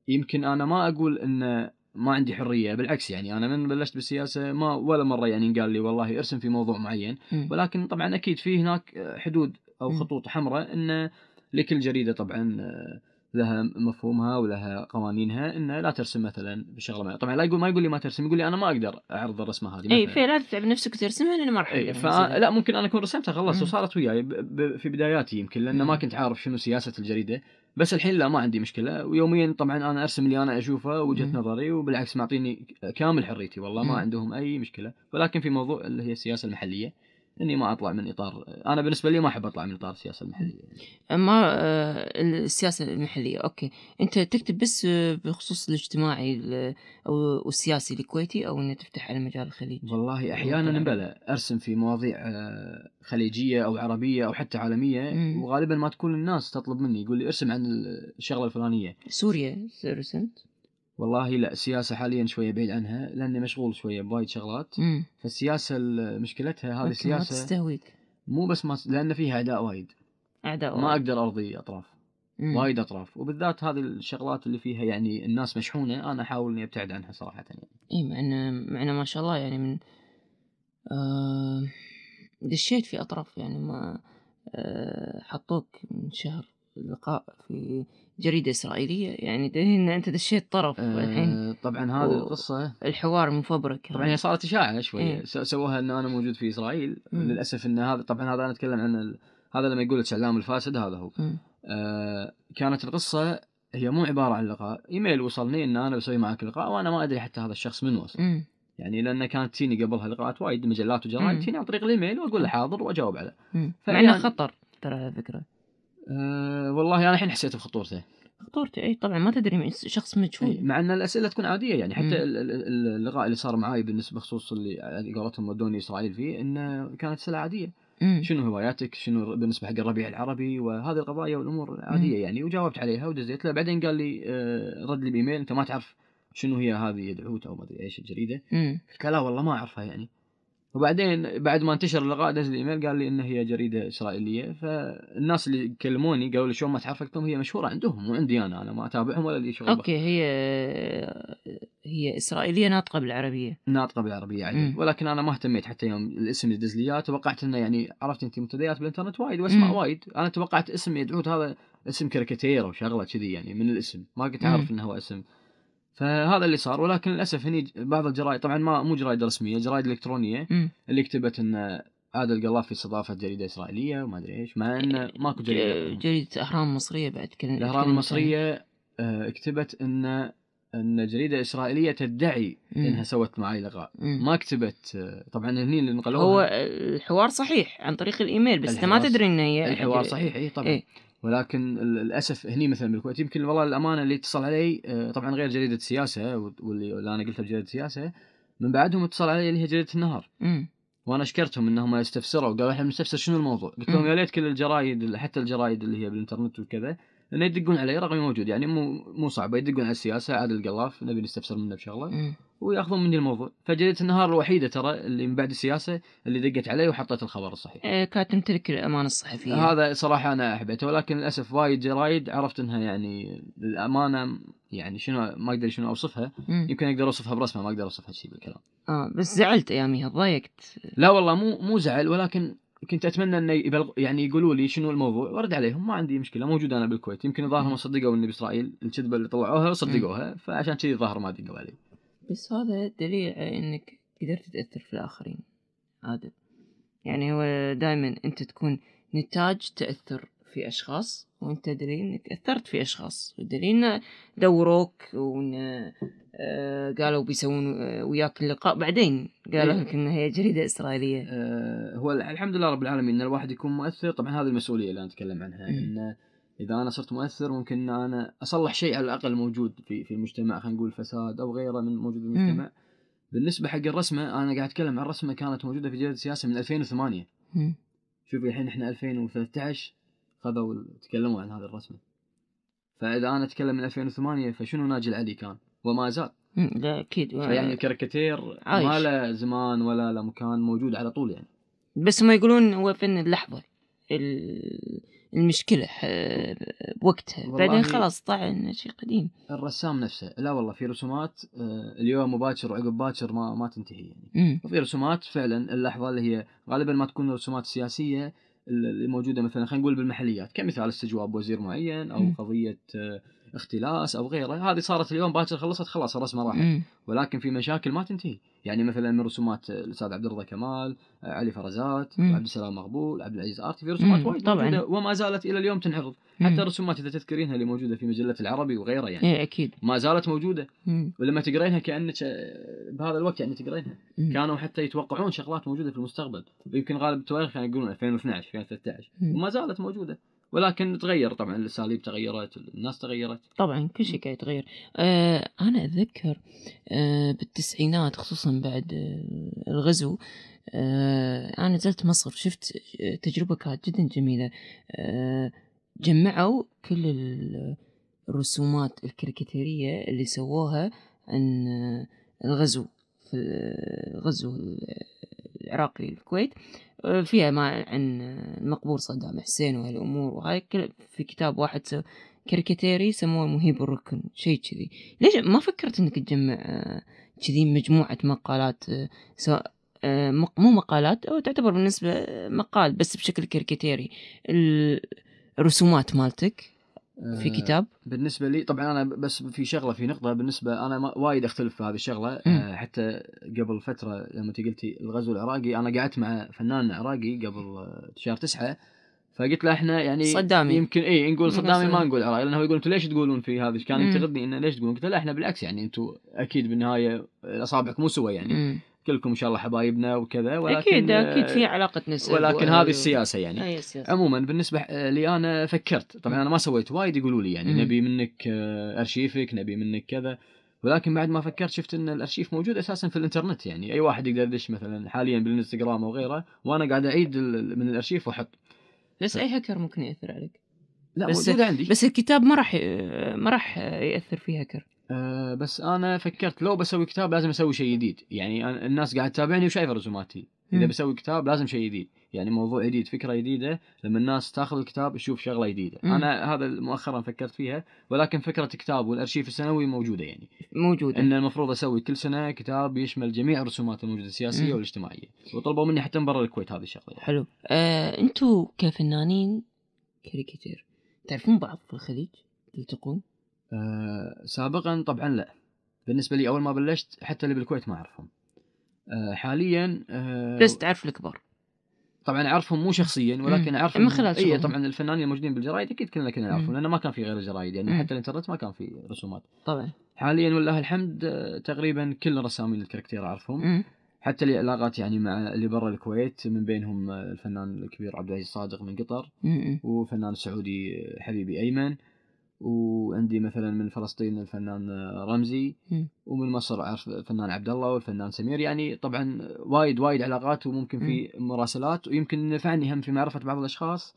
يمكن انا ما اقول ان ما عندي حريه بالعكس يعني انا من بلشت بالسياسه ما ولا مره يعني قال لي والله ارسم في موضوع معين ولكن طبعا اكيد في هناك حدود او خطوط حمراء ان لكل جريده طبعا لها مفهومها ولها قوانينها انه لا ترسم مثلا بشغله معينه طبعا لا يقول ما يقول لي ما ترسم يقول لي انا ما اقدر اعرض الرسمه هذه اي فلا تتعب نفسك ترسمها لان ما راح اي لا ممكن انا اكون رسمتها خلاص وصارت وياي في بداياتي يمكن لان ما كنت عارف شنو سياسه الجريده بس الحين لا ما عندي مشكله ويوميا طبعا انا ارسم اللي انا اشوفه وجهه نظري وبالعكس معطيني كامل حريتي والله ما عندهم اي مشكله ولكن في موضوع اللي هي السياسه المحليه اني ما اطلع من اطار انا بالنسبه لي ما احب اطلع من اطار السياسه المحليه اما يعني. آه، السياسه المحليه اوكي انت تكتب بس بخصوص الاجتماعي او السياسي الكويتي او انه تفتح على مجال الخليج والله احيانا بلى ارسم في مواضيع آه، خليجيه او عربيه او حتى عالميه وغالبا ما تكون الناس تطلب مني يقول لي ارسم عن الشغله الفلانيه سوريا رسمت والله لا السياسه حاليا شويه بعيد عنها لاني مشغول شويه بوايد شغلات مم. فالسياسه مشكلتها هذه السياسه ما تستهويك مو بس ما لان فيها اعداء وايد اعداء وايد. ما اقدر ارضي اطراف مم. وايد اطراف وبالذات هذه الشغلات اللي فيها يعني الناس مشحونه انا احاول اني ابتعد عنها صراحه يعني اي مع انه مع انه ما شاء الله يعني من آه دشيت في اطراف يعني ما آه حطوك من شهر لقاء في جريدة إسرائيلية يعني دهين أنت دشيت طرف الحين آه، طبعا هذه القصة الحوار مفبرك يعني. طبعا هي صارت إشاعة شوي إيه؟ سووها أن أنا موجود في إسرائيل مم. للأسف أن هذا طبعا هذا أنا أتكلم عن ال... هذا لما يقول لك الفاسد هذا هو آه كانت القصة هي مو عبارة عن لقاء إيميل وصلني أن أنا بسوي معك لقاء وأنا ما أدري حتى هذا الشخص من وصل مم. يعني لان كانت تجيني قبلها لقاءات وايد مجلات وجرايد تجيني عن طريق الايميل واقول له حاضر واجاوب عليه مع انه خطر ترى على فكره أه، والله انا الحين حسيت بخطورته خطورته اي طبعا ما تدري من شخص مجهول مع ان الاسئله تكون عاديه يعني حتى اللقاء اللي صار معاي بالنسبه بخصوص اللي قالتهم ودوني اسرائيل فيه انه كانت اسئله عاديه مم. شنو هواياتك شنو بالنسبه حق الربيع العربي وهذه القضايا والامور عاديه مم. يعني وجاوبت عليها ودزيت له بعدين قال لي أه، رد لي بايميل انت ما تعرف شنو هي هذه دعوت او ما ادري ايش الجريده قلت لا والله ما اعرفها يعني وبعدين بعد ما انتشر اللقاء دز الايميل ايميل قال لي ان هي جريده اسرائيليه فالناس اللي كلموني قالوا لي شلون ما تعرفتهم هي مشهوره عندهم وعندي انا انا ما اتابعهم ولا لي شغل اوكي هي هي اسرائيليه ناطقه بالعربيه ناطقه بالعربيه عدل يعني. ولكن انا ما اهتميت حتى يوم الاسم اللي دز لي توقعت انه يعني عرفت انت منتديات بالانترنت وايد واسماء وايد انا توقعت اسم يدعوت هذا اسم كاريكاتير او شغله كذي يعني من الاسم ما كنت اعرف انه هو اسم فهذا اللي صار ولكن للاسف هني بعض الجرايد طبعا ما مو جرايد رسميه جرايد الكترونيه م. اللي كتبت ان عادل القلافي استضافه جريده اسرائيليه وما ادري ايش مع انه ماكو جريده جريده اهرام مصريه بعد كل الاهرام المصريه آه، كتبت ان ان جريده اسرائيليه تدعي انها سوت معي لقاء ما كتبت آه، طبعا هني اللي نقلوها هو الحوار صحيح عن طريق الايميل بس انت ما تدري انه هي الحوار صحيح اي طبعا إيه؟ ولكن للاسف هني مثلا بالكويت يمكن والله الامانه اللي اتصل علي آه، طبعا غير جريده سياسه واللي انا قلتها بجريده سياسه من بعدهم اتصل علي اللي هي جريده النهار م. وانا شكرتهم انهم استفسروا قالوا احنا بنستفسر شنو الموضوع؟ قلت لهم يا ليت كل الجرايد حتى الجرايد اللي هي بالانترنت وكذا لانه يدقون علي رغم موجود يعني مو مو صعبه يدقون على السياسه عادل القلاف نبي نستفسر منه بشغله وياخذون مني الموضوع فجريده النهار الوحيده ترى اللي من بعد السياسه اللي دقت علي وحطيت الخبر الصحيح إيه كانت تمتلك الامانه الصحفيه هذا صراحه انا احبته ولكن للاسف وايد جرايد عرفت انها يعني الامانه يعني شنو ما اقدر شنو اوصفها مم. يمكن اقدر اوصفها برسمه ما اقدر اوصفها شيء بالكلام اه بس زعلت اياميها ضايقت لا والله مو مو زعل ولكن كنت اتمنى انه يبلغ يعني يقولوا لي شنو الموضوع وارد عليهم ما عندي مشكله موجود انا بالكويت يمكن ظاهرهم صدقوا اني باسرائيل الكذبه اللي طلعوها صدقوها فعشان كذي ظاهر ما دقوا علي بس هذا دليل على انك قدرت تاثر في الاخرين هذا يعني هو دائما انت تكون نتاج تاثر في أشخاص وأنت تدري إنك أثرت في أشخاص إن دوروك وإن آه، قالوا بيسوون آه، وياك اللقاء بعدين قالوا إيه. لك انها هي جريده اسرائيليه آه هو الحمد لله رب العالمين ان الواحد يكون مؤثر طبعا هذه المسؤوليه اللي انا اتكلم عنها إيه. ان اذا انا صرت مؤثر ممكن ان انا اصلح شيء على الاقل موجود في في المجتمع خلينا نقول فساد او غيره من موجود في إيه. المجتمع بالنسبه حق الرسمه انا قاعد اتكلم عن الرسمه كانت موجوده في جريده السياسه من 2008 شوفي الحين احنا 2013 خذوا تكلموا عن هذه الرسمه فاذا انا اتكلم من 2008 فشنو ناجي العلي كان وما زال لا اكيد يعني الكاريكاتير ما له زمان ولا له مكان موجود على طول يعني بس ما يقولون هو فن اللحظه المشكله بوقتها آه، بعدين خلاص طعن شيء قديم الرسام نفسه لا والله في رسومات آه، اليوم مباشر وعقب باكر ما ما تنتهي يعني وفي رسومات فعلا اللحظه اللي هي غالبا ما تكون رسومات سياسيه اللي موجوده مثلا خلينا نقول بالمحليات كمثال استجواب وزير معين او قضيه آه، اختلاس او غيره هذه صارت اليوم باكر خلصت خلاص الرسمه راحت ولكن في مشاكل ما تنتهي يعني مثلا من رسومات الاستاذ عبد الرضا كمال علي فرزات عبد السلام مقبول عبد العزيز ارتي في رسومات وايد طبعا وما زالت الى اليوم تنعرض حتى الرسومات اذا تذكرينها اللي موجوده في مجله العربي وغيرها يعني ايه اكيد ما زالت موجوده مم. ولما تقرينها كانك بهذا الوقت يعني تقرينها مم. كانوا حتى يتوقعون شغلات موجوده في المستقبل يمكن غالب التواريخ كانوا يقولون 2012 2013 وما زالت موجوده ولكن تغير طبعا الاساليب تغيرت الناس تغيرت طبعا كل شيء قاعد يتغير آه انا اتذكر آه بالتسعينات خصوصا بعد آه الغزو آه انا نزلت مصر شفت آه، تجربه كانت جدا جميله آه جمعوا كل الرسومات الكاريكاتيريه اللي سووها عن آه، الغزو في آه، الغزو العراقي للكويت فيها ما عن المقبور صدام حسين وهالأمور وهاي في كتاب واحد كاريكاتيري سموه مهيب الركن شيء كذي ليش ما فكرت انك تجمع آه، كذي مجموعة مقالات آه، سواء آه، مو مقالات أو تعتبر بالنسبة مقال بس بشكل كاريكاتيري الرسومات مالتك في آه، كتاب بالنسبه لي طبعا انا بس في شغله في نقطه بالنسبه انا وايد اختلف في هذه الشغله مم. آه، حتى قبل فتره لما قلتي الغزو العراقي انا قعدت مع فنان عراقي قبل آه، شهر تسعة فقلت له احنا يعني صدامي يمكن اي نقول <laughs> صدامي ما نقول عراقي لانه هو يقول انتم ليش تقولون في هذا كان ينتقدني انه ليش تقولون قلت له احنا بالعكس يعني انتم اكيد بالنهايه اصابعك مو سوى يعني مم. كلكم ان شاء الله حبايبنا وكذا ولكن اكيد آه، اكيد في علاقه نسب ولكن و... هذه السياسه يعني أي السياسة. عموما بالنسبه آه، لي انا فكرت طبعا انا ما سويت وايد يقولوا لي يعني نبي منك آه، ارشيفك نبي منك كذا ولكن بعد ما فكرت شفت ان الارشيف موجود اساسا في الانترنت يعني اي واحد يقدر يدش مثلا حاليا بالانستغرام وغيره وانا قاعد اعيد من الارشيف واحط بس ف... اي هكر ممكن ياثر عليك لا بس موجود عندي بس الكتاب ما راح ما راح ياثر فيه هكر آه، بس انا فكرت لو بسوي كتاب لازم اسوي شيء جديد يعني الناس قاعد تتابعني وشايفه رسوماتي اذا بسوي كتاب لازم شيء جديد يعني موضوع جديد فكره جديده لما الناس تاخذ الكتاب تشوف شغله جديده انا هذا مؤخرا فكرت فيها ولكن فكره الكتاب والارشيف السنوي موجوده يعني موجوده ان المفروض اسوي كل سنه كتاب يشمل جميع الرسومات الموجوده السياسيه مم. والاجتماعيه وطلبوا مني حتى من برا الكويت هذه الشغله يعني. حلو آه، انتم كفنانين كاريكاتير تعرفون بعض في الخليج تلتقون آه، سابقا طبعا لا بالنسبه لي اول ما بلشت حتى اللي بالكويت ما اعرفهم أه حاليا أه بس تعرف الكبار طبعا اعرفهم مو شخصيا ولكن اعرف من خلال اي طبعا الفنانين الموجودين بالجرايد اكيد كلنا كنا نعرفهم لانه ما كان في غير الجرايد يعني مم. حتى الانترنت ما كان في رسومات طبعا حاليا ولله الحمد آه، تقريبا كل رسامين الكاركتير اعرفهم حتى لي علاقات يعني مع اللي برا الكويت من بينهم آه، الفنان الكبير عبد العزيز صادق من قطر مم. وفنان سعودي حبيبي ايمن وعندي مثلا من فلسطين الفنان رمزي ومن مصر اعرف الفنان عبد الله والفنان سمير يعني طبعا وايد وايد علاقات وممكن في مراسلات ويمكن نفعني هم في معرفه بعض الاشخاص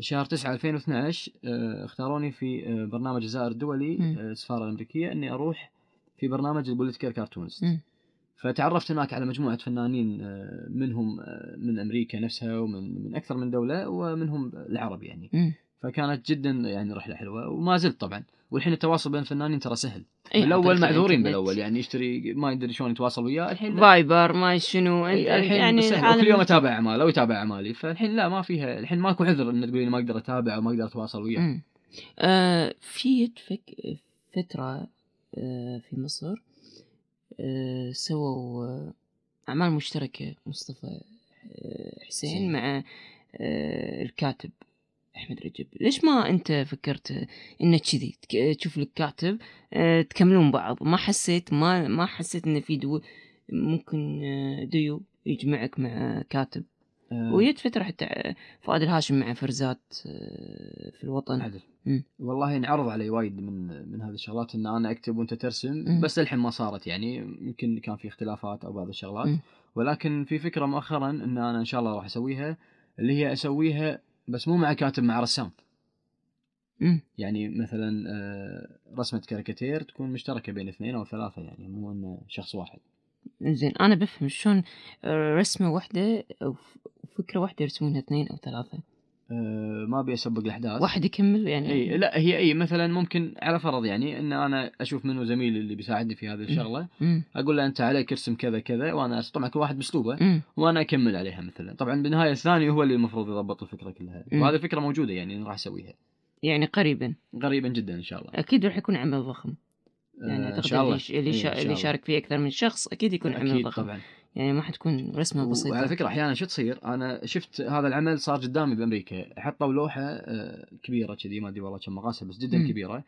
شهر 9 2012 آه، اختاروني في آه، برنامج الجزائر الدولي آه، السفاره الامريكيه اني اروح في برنامج البوليتيكال كارتونست فتعرفت هناك على مجموعه فنانين منهم من امريكا نفسها ومن من اكثر من دوله ومنهم العرب يعني فكانت جدا يعني رحله حلوه وما زلت طبعا والحين التواصل بين الفنانين ترى سهل إيه الاول معذورين بالاول يعني يشتري ما يدري شلون يتواصل وياه الحين فايبر ما شنو إيه، الحين يعني سهل كل يوم اتابع اعماله يتابع اعمالي فالحين لا ما فيها الحين ماكو عذر ان تقولين ما اقدر اتابع وما اقدر اتواصل وياه آه في فك... فتره آه في مصر آه سووا آه اعمال مشتركه مصطفى آه، حسين مع آه، الكاتب احمد رجب ليش ما انت فكرت انك كذي تشوف لك كاتب آه، تكملون بعض ما حسيت ما ما حسيت انه في دو ممكن آه، ديو يجمعك مع كاتب أه وجت فترة حتى آه، فؤاد الهاشم مع فرزات في الوطن عدل. والله انعرض علي وايد من من هذه الشغلات ان انا اكتب وانت ترسم م. بس الحين ما صارت يعني يمكن كان في اختلافات او بعض الشغلات م. ولكن في فكره مؤخرا ان انا ان شاء الله راح اسويها اللي هي اسويها بس مو مع كاتب مع رسام مم. إيه. يعني مثلا آه، رسمه كاريكاتير تكون مشتركه بين اثنين او ثلاثه يعني مو انه شخص واحد زين انا بفهم شلون آه، رسمه واحده او فكره واحده يرسمونها اثنين او ثلاثه آه، ما ابي اسبق الاحداث واحد يكمل يعني اي لا هي اي مثلا ممكن على فرض يعني ان انا اشوف منه زميلي اللي بيساعدني في هذه الشغله مم. اقول له انت عليك ارسم كذا كذا وانا طبعا كل واحد باسلوبه وانا اكمل عليها مثلا طبعا بالنهايه الثاني هو اللي المفروض يضبط الفكره كلها مم. وهذه الفكره موجوده يعني راح اسويها يعني قريبا قريبا جدا ان شاء الله اكيد راح يكون عمل ضخم يعني آه، اعتقد اللي, اللي, شارك فيه اكثر من شخص اكيد يكون عمل ضخم طبعا يعني ما حتكون رسمه بسيطه وعلى فكره احيانا شو تصير انا شفت هذا العمل صار قدامي بامريكا حطوا لوحه آه، كبيره كذي ما ادري والله كم مقاسها بس جدا م. كبيره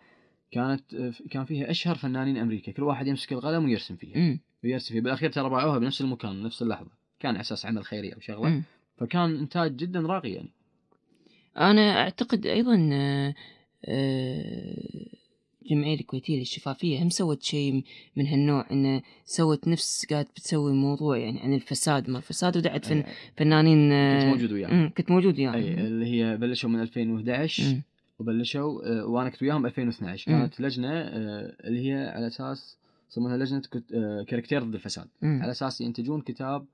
كانت آه، كان فيها اشهر فنانين امريكا كل واحد يمسك القلم ويرسم فيها ويرسم فيها بالاخير ترى باعوها بنفس المكان نفس اللحظه كان على اساس عمل خيري او شغله م. فكان انتاج جدا راقي يعني انا اعتقد ايضا آه، الجمعية الكويتية للشفافية هم سوت شيء من هالنوع انه سوت نفس قاعد بتسوي موضوع يعني عن الفساد ما الفساد ودعت فن فنانين آه، كنت موجود وياهم كنت موجود وياهم يعني. اللي هي بلشوا من 2011 م. وبلشوا آه، وانا كنت وياهم 2012 كانت لجنه آه، اللي هي على اساس يسمونها لجنه كاركتير ضد الفساد م. على اساس ينتجون كتاب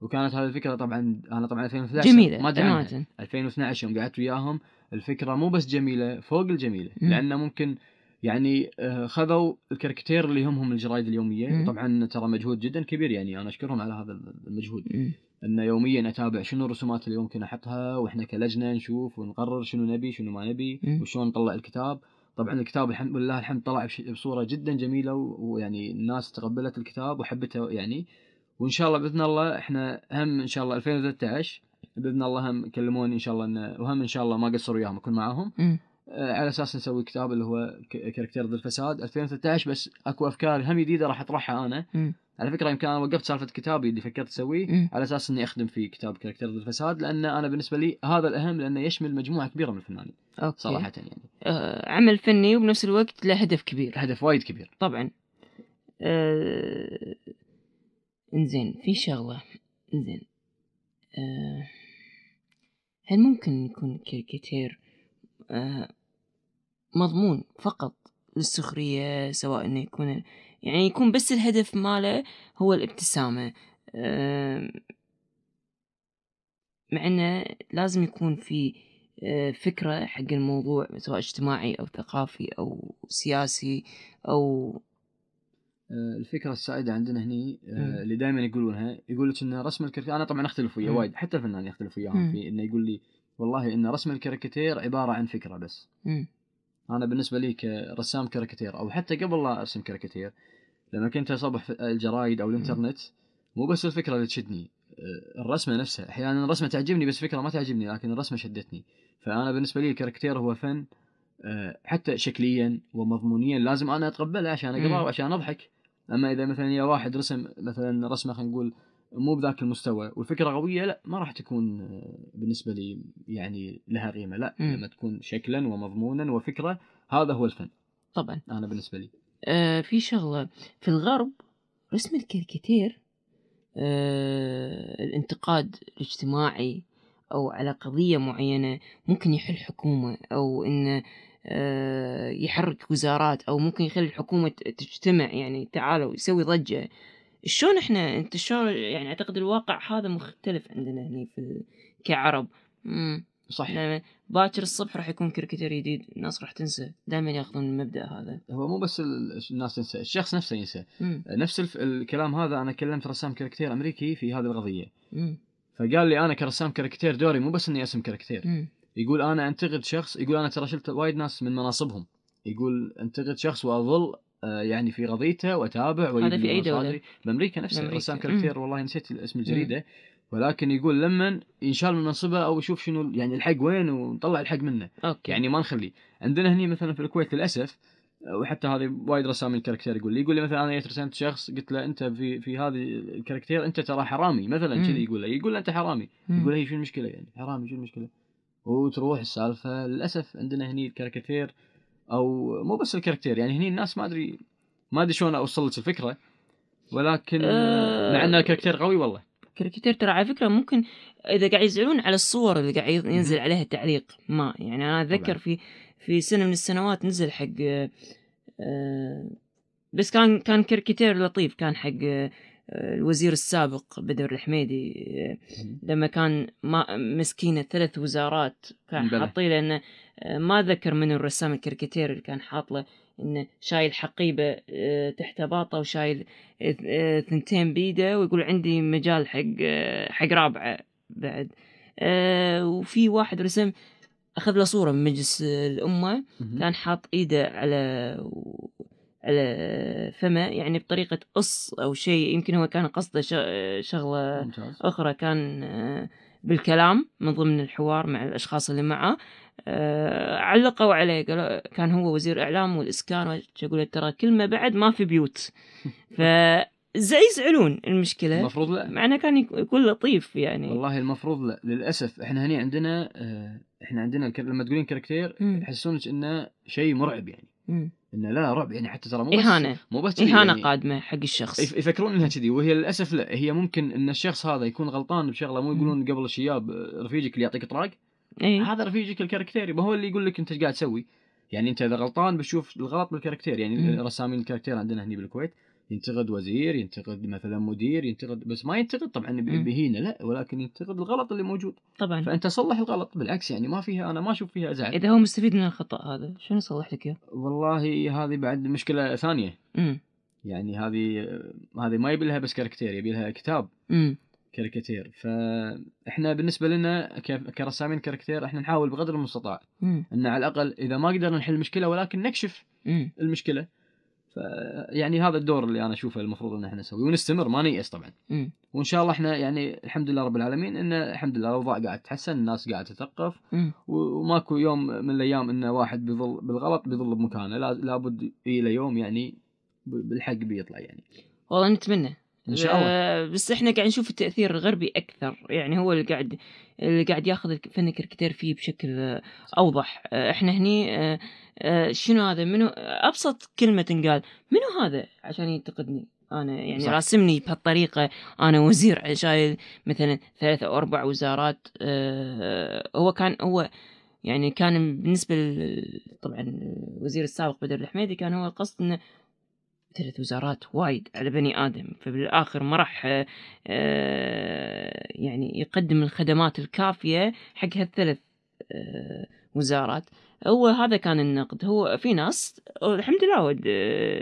وكانت هذه الفكره طبعا انا طبعا 2011 جميله ما ادري 2012 يوم قعدت وياهم الفكره مو بس جميله فوق الجميله م. لانه ممكن يعني آه، خذوا الكاركتير اللي يهمهم الجرايد اليوميه طبعا ترى مجهود جدا كبير يعني انا اشكرهم على هذا المجهود انه يوميا اتابع شنو الرسومات اللي ممكن احطها واحنا كلجنه نشوف ونقرر شنو نبي شنو ما نبي وشلون نطلع الكتاب طبعا الكتاب الحمد لله الحمد طلع بصوره جدا جميله ويعني الناس تقبلت الكتاب وحبته يعني وان شاء الله باذن الله احنا هم ان شاء الله 2013 باذن الله هم كلموني ان شاء الله انه وهم ان شاء الله ما قصروا وياهم اكون معاهم آه، على اساس نسوي كتاب اللي هو كاركتير ضد الفساد 2013 بس اكو افكار هم جديده راح اطرحها انا م. على فكره يمكن انا وقفت سالفه كتابي اللي فكرت اسويه على اساس اني اخدم في كتاب كاركتير ضد الفساد لان انا بالنسبه لي هذا الاهم لانه يشمل مجموعه كبيره من الفنانين أوكي. صراحه يعني أه عمل فني وبنفس الوقت له هدف كبير هدف وايد كبير طبعا أه... انزين في شغله انزين أه... هل ممكن يكون كاريكاتير آه، مضمون فقط للسخرية سواء انه يكون يعني يكون بس الهدف ماله هو الابتسامة مع انه لازم يكون في آه، فكرة حق الموضوع سواء اجتماعي او ثقافي او سياسي او آه، الفكرة السائدة عندنا هني اللي دائما يقولونها يقول لك ان رسم الكرتون انا طبعا اختلف وياه وايد حتى الفنان يختلف وياهم في انه يقول لي والله ان رسم الكاريكاتير عباره عن فكره بس م. انا بالنسبه لي كرسام كاريكاتير او حتى قبل لا ارسم كاريكاتير لما كنت اصبح الجرايد او الانترنت مو بس الفكره اللي تشدني آه، الرسمه نفسها احيانا الرسمه تعجبني بس فكره ما تعجبني لكن الرسمه شدتني فانا بالنسبه لي الكاريكاتير هو فن آه، حتى شكليا ومضمونيا لازم انا اتقبله عشان اقراه وعشان اضحك اما اذا مثلا يا واحد رسم مثلا رسمه خلينا نقول مو بذاك المستوى والفكره قويه لا ما راح تكون آه، بالنسبه لي يعني لها قيمه لا لما تكون شكلا ومضمونا وفكره هذا هو الفن طبعا انا بالنسبه لي آه في شغله في الغرب رسم الكاريكاتير آه الانتقاد الاجتماعي او على قضيه معينه ممكن يحل حكومه او انه آه يحرك وزارات او ممكن يخلي الحكومه تجتمع يعني تعالوا يسوي ضجه شلون احنا انت شلون يعني اعتقد الواقع هذا مختلف عندنا هنا في كعرب امم صح باكر الصبح راح يكون كركتير جديد الناس راح تنسى دائما ياخذون المبدا هذا هو مو بس الناس تنسى الشخص نفسه ينسى مم. نفس الف... الكلام هذا انا كلمت رسام كاركتير امريكي في هذه القضيه فقال لي انا كرسام كاركتير دوري مو بس اني اسم كاركتير يقول انا انتقد شخص يقول انا ترى شلت وايد ناس من مناصبهم يقول انتقد شخص واظل آه، يعني في قضيته واتابع هذا في اي دوله بامريكا نفسها رسام كاركتير والله نسيت اسم الجريده ولكن يقول لما ينشال من منصبه او يشوف شنو يعني الحق وين ونطلع الحق منه أوكي. يعني ما نخليه عندنا هنا مثلا في الكويت للاسف آه، وحتى هذه وايد رسام الكاركتير يقول لي يقول لي مثلا انا رسمت شخص قلت له انت في في هذه الكاركتير انت ترى حرامي مثلا كذي يقول له يقول له انت حرامي مم. يقول هي إيه، شو المشكله يعني حرامي شو المشكله وتروح السالفه للاسف عندنا هني الكاركتير او مو بس الكاركتير يعني هني الناس ما ادري ما ادري شلون اوصل لك الفكره ولكن أه، مع ان الكاركتير قوي والله الكاركتير ترى على فكره ممكن اذا قاعد يزعلون على الصور اللي قاعد ينزل عليها تعليق ما يعني انا اتذكر في في سنه من السنوات نزل حق أه، بس كان كان كاركتير لطيف كان حق أه، الوزير السابق بدر الحميدي لما كان ما مسكينه ثلاث وزارات كان حاطين له انه ما ذكر من الرسام الكاريكاتير اللي كان حاط له انه شايل حقيبه آه، تحت باطه وشايل آه، ثنتين بيده ويقول عندي مجال حق آه، حق رابعه بعد وفي واحد رسم اخذ له صوره من مجلس الامه كان حاط ايده على على فمه يعني بطريقه قص او شيء يمكن هو كان قصده شغله ممتاز. اخرى كان بالكلام من ضمن الحوار مع الاشخاص اللي معه آه، علقوا عليه قالوا كان هو وزير اعلام والاسكان يقول ترى كلمه بعد ما في بيوت <laughs> ف يزعلون المشكلة المفروض لا مع انه كان يكون لطيف يعني والله المفروض لا للاسف احنا هنا عندنا آه، احنا عندنا لما تقولين كاركتير يحسونك انه شيء مرعب يعني مم. انه لا رعب يعني حتى ترى مو بس اهانه مو بس اهانه يعني قادمه حق الشخص يفكرون انها كذي وهي للاسف لا هي ممكن ان الشخص هذا يكون غلطان بشغله مو يقولون قبل الشياب آه، رفيجك اللي يعطيك طراق إيه؟ هذا رفيجك الكاركتيري ما هو اللي يقول لك انت ايش قاعد تسوي يعني انت اذا غلطان بتشوف الغلط بالكاركتير يعني مم. رسامين الكاركتير عندنا هنا بالكويت ينتقد وزير ينتقد مثلا مدير ينتقد بس ما ينتقد طبعا بهينه لا ولكن ينتقد الغلط اللي موجود طبعا فانت صلح الغلط بالعكس يعني ما فيها انا ما اشوف فيها ازعاج اذا هو مستفيد من الخطا هذا شنو يصلح لك اياه؟ والله هذه بعد مشكله ثانيه مم. يعني هذه هذه ما يبي لها بس كاركتير يبي لها كتاب مم. كاريكاتير فاحنا بالنسبه لنا كرسامين كاريكاتير احنا نحاول بقدر المستطاع ان على الاقل اذا ما قدرنا نحل المشكله ولكن نكشف مم. المشكله ف يعني هذا الدور اللي انا اشوفه المفروض ان احنا نسويه ونستمر ما نيأس طبعا مم. وان شاء الله احنا يعني الحمد لله رب العالمين ان الحمد لله الاوضاع قاعد تتحسن الناس قاعد تثقف وماكو يوم من الايام ان واحد بيظل بالغلط بيظل بمكانه لابد الى يوم يعني بالحق بيطلع يعني والله نتمنى ان شاء الله آه، بس احنا قاعد نشوف التاثير الغربي اكثر يعني هو اللي قاعد اللي قاعد ياخذ فن الكريكتير فيه بشكل اوضح آه، احنا هني آه، شنو هذا منو ابسط كلمه تنقال منو هذا عشان ينتقدني انا يعني صح. راسمني بهالطريقه انا وزير شايل مثلا ثلاث او اربع وزارات هو كان هو يعني كان بالنسبه طبعا الوزير السابق بدر الحميدي كان هو القصد انه ثلاث وزارات وايد على بني ادم فبالاخر ما راح آه، آه، يعني يقدم الخدمات الكافيه حق هالثلاث آه، وزارات هو هذا كان النقد هو في ناس الحمد لله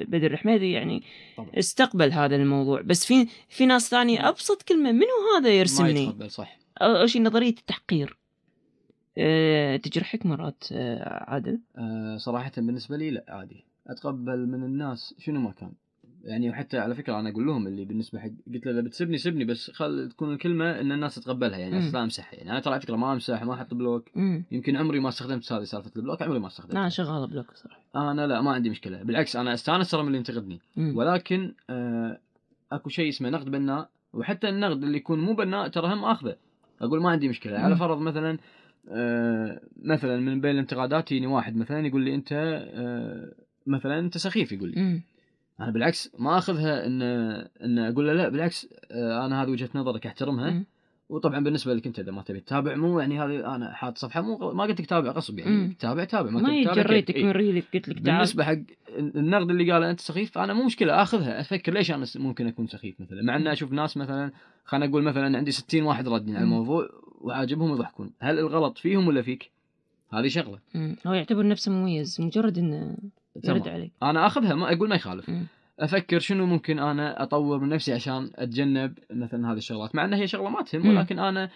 بدر الحميدي يعني طبعا. استقبل هذا الموضوع بس في في ناس ثانيه ابسط كلمه منو هذا يرسمني ما يتقبل صح اول شيء نظريه التحقير أه تجرحك مرات أه عادل أه صراحه بالنسبه لي لا عادي اتقبل من الناس شنو ما كان يعني وحتى على فكره انا اقول لهم اللي بالنسبه حق قلت له اذا بتسبني سبني بس خل تكون الكلمه ان الناس تتقبلها يعني لا امسحها يعني انا ترى على فكره ما امسح ما احط بلوك مم. يمكن عمري ما استخدمت هذه سالفه البلوك عمري ما استخدمت انا شغاله بلوك صراحه انا لا ما عندي مشكله بالعكس انا استانس ترى من اللي ينتقدني ولكن آه اكو شيء اسمه نقد بناء وحتى النقد اللي يكون مو بناء ترى هم اخذه اقول ما عندي مشكله مم. على فرض مثلا آه مثلا من بين انتقاداتي واحد مثلا يقول لي انت آه مثلا انت سخيف يقول لي انا بالعكس ما اخذها ان ان اقول له لا بالعكس آه، انا هذه وجهه نظرك احترمها مم. وطبعا بالنسبه لك انت اذا ما تبي تتابع مو يعني هذه انا حاط صفحه مو ما قلت لك تابع غصب يعني مم. تابع تابع ما, ما جريتك من ريلك قلت لك تعال بالنسبه حق النقد اللي قاله انت سخيف انا مو مشكله اخذها افكر ليش انا ممكن اكون سخيف مثلا مع ان اشوف ناس مثلا خلينا اقول مثلا عندي 60 واحد رادين على الموضوع وعاجبهم يضحكون هل الغلط فيهم ولا فيك؟ هذه شغله هو يعتبر نفسه مميز مجرد انه ترد عليك انا اخذها ما اقول ما يخالف مم. افكر شنو ممكن انا اطور من نفسي عشان اتجنب مثلا هذه الشغلات مع انها هي شغله ما تهم ولكن انا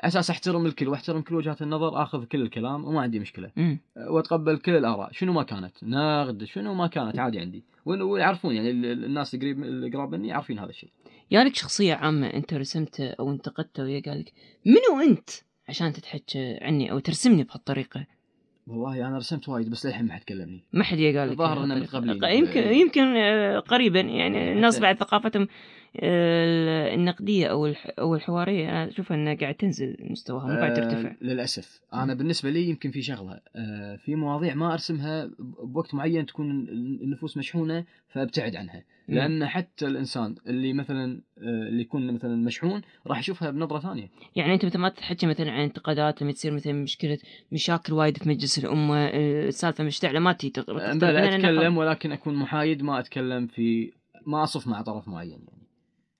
اساس احترم الكل واحترم كل وجهات النظر اخذ كل الكلام وما عندي مشكله مم. أه، واتقبل كل الاراء شنو ما كانت نقد شنو ما كانت عادي عندي ويعرفون يعني الناس القريب القراب مني عارفين هذا الشيء يعني لك شخصيه عامه انت رسمته او انتقدته ويا لك منو انت عشان تتحكى عني او ترسمني بهالطريقه والله انا رسمت وايد بس للحين ما حد كلمني ما حد قال الظاهر يعني انه من قبل يمكن يمكن آه، قريبا يعني <laughs> الناس بعد ثقافتهم النقديه او او الحواريه انا اشوف انها قاعد تنزل مستواها مو قاعد آه، ترتفع أه للاسف انا بالنسبه لي يمكن في شغله أه في مواضيع ما ارسمها بوقت معين تكون النفوس مشحونه فابتعد عنها لان حتى الانسان اللي مثلا آه، اللي يكون مثلا مشحون راح يشوفها بنظره ثانيه يعني انت مثلا ما تحكي مثلا عن انتقادات لما تصير مثلا مشكله مشاكل وايد في مجلس الامه السالفه مشتعله ما تجي آه، لا اتكلم ولكن اكون محايد ما اتكلم في ما اصف مع طرف معين يعني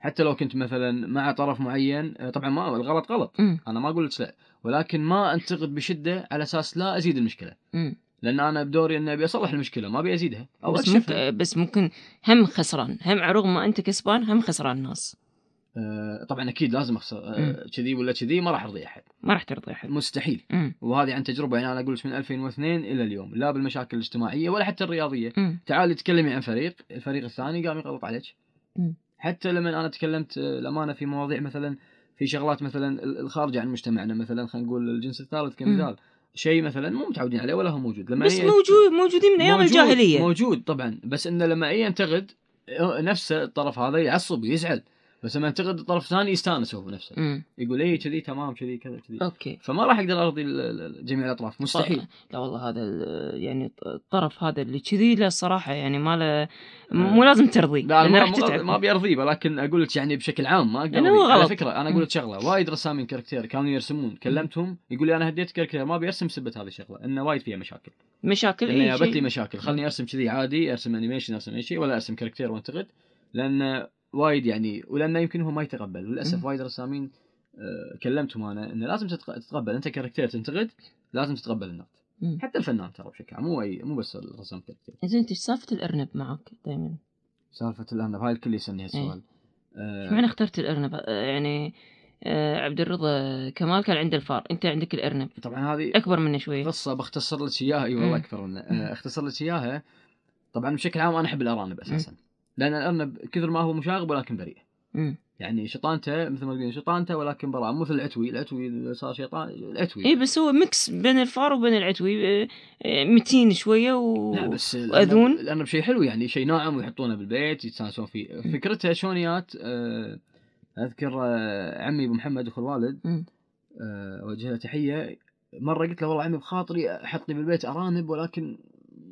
حتى لو كنت مثلا مع طرف معين آه، طبعا ما الغلط غلط م. انا ما اقول لك لا ولكن ما انتقد بشده على اساس لا ازيد المشكله م. لان انا بدوري اني ابي اصلح المشكله ما ابي ازيدها او بس ممكن بس ممكن هم خسران هم على الرغم ما انت كسبان هم خسران الناس آه، طبعا اكيد لازم اخسر آه، كذي ولا كذي ما راح ارضي احد ما راح ترضي احد مستحيل مم. وهذه عن تجربه يعني انا اقول من 2002 الى اليوم لا بالمشاكل الاجتماعيه ولا حتى الرياضيه تعالي تكلمي عن فريق الفريق الثاني قام يغلط عليك حتى لما انا تكلمت الامانه آه، في مواضيع مثلا في شغلات مثلا الخارجه عن مجتمعنا مثلا خلينا نقول الجنس الثالث كمثال شيء مثلا مو متعودين عليه ولا هو موجود لما بس موجود موجودين من ايام الجاهليه موجود طبعا بس انه لما اي ينتقد آه، نفسه الطرف هذا يعصب ويزعل بس لما انتقد الطرف الثاني يستانس هو بنفسه مم. يقول اي كذي تمام كذي كذا كذي اوكي فما راح اقدر ارضي جميع الاطراف مستحيل طيب. لا والله هذا يعني الطرف هذا اللي كذي له الصراحه يعني ما له آه. مو لازم ترضيه لا ما, ما, ما ابي ارضيه ولكن اقول لك يعني بشكل عام ما اقدر يعني على فكره انا اقول لك شغله وايد رسامين كاركتير كانوا يرسمون كلمتهم يقول لي انا هديت كاركتير ما ابي ارسم سبت هذه الشغله انه وايد فيها مشاكل مشاكل اي جابت لي مشاكل خلني ارسم كذي عادي ارسم انيميشن ارسم اي شيء ولا ارسم كاركتير وانتقد لان وايد يعني ولانه يمكن هو ما يتقبل للاسف وايد رسامين آه، كلمتهم انا انه لازم تتقبل انت كاركتير تنتقد لازم تتقبل النقد حتى الفنان ترى بشكل عام مو اي مو بس الرسام كاركتير زين انت سالفه الارنب معك دائما سالفه الارنب هاي الكل يسالني هالسؤال ايش آه، معنى اخترت الارنب آه، يعني آه عبد الرضا كمال كان عنده الفار انت عندك الارنب طبعا هذه اكبر منه شوي قصه بختصر لك اياها اي أيوة، والله اكبر منه اختصر لك اياها طبعا بشكل عام انا احب الارانب اساسا لان الارنب كثر ما هو مشاغب ولكن بريء يعني شيطانته مثل ما قلنا شيطانته ولكن براءة مثل العتوي العتوي صار شيطان العتوي اي بس هو ميكس بين الفار وبين العتوي آه، آه، متين شويه و... لا بس واذون الارنب شيء حلو يعني شيء ناعم ويحطونه بالبيت يتسانسون فيه فكرته شونيات آه، اذكر عمي ابو محمد اخو الوالد اوجه له تحيه مره قلت له والله عمي بخاطري احطني بالبيت ارانب ولكن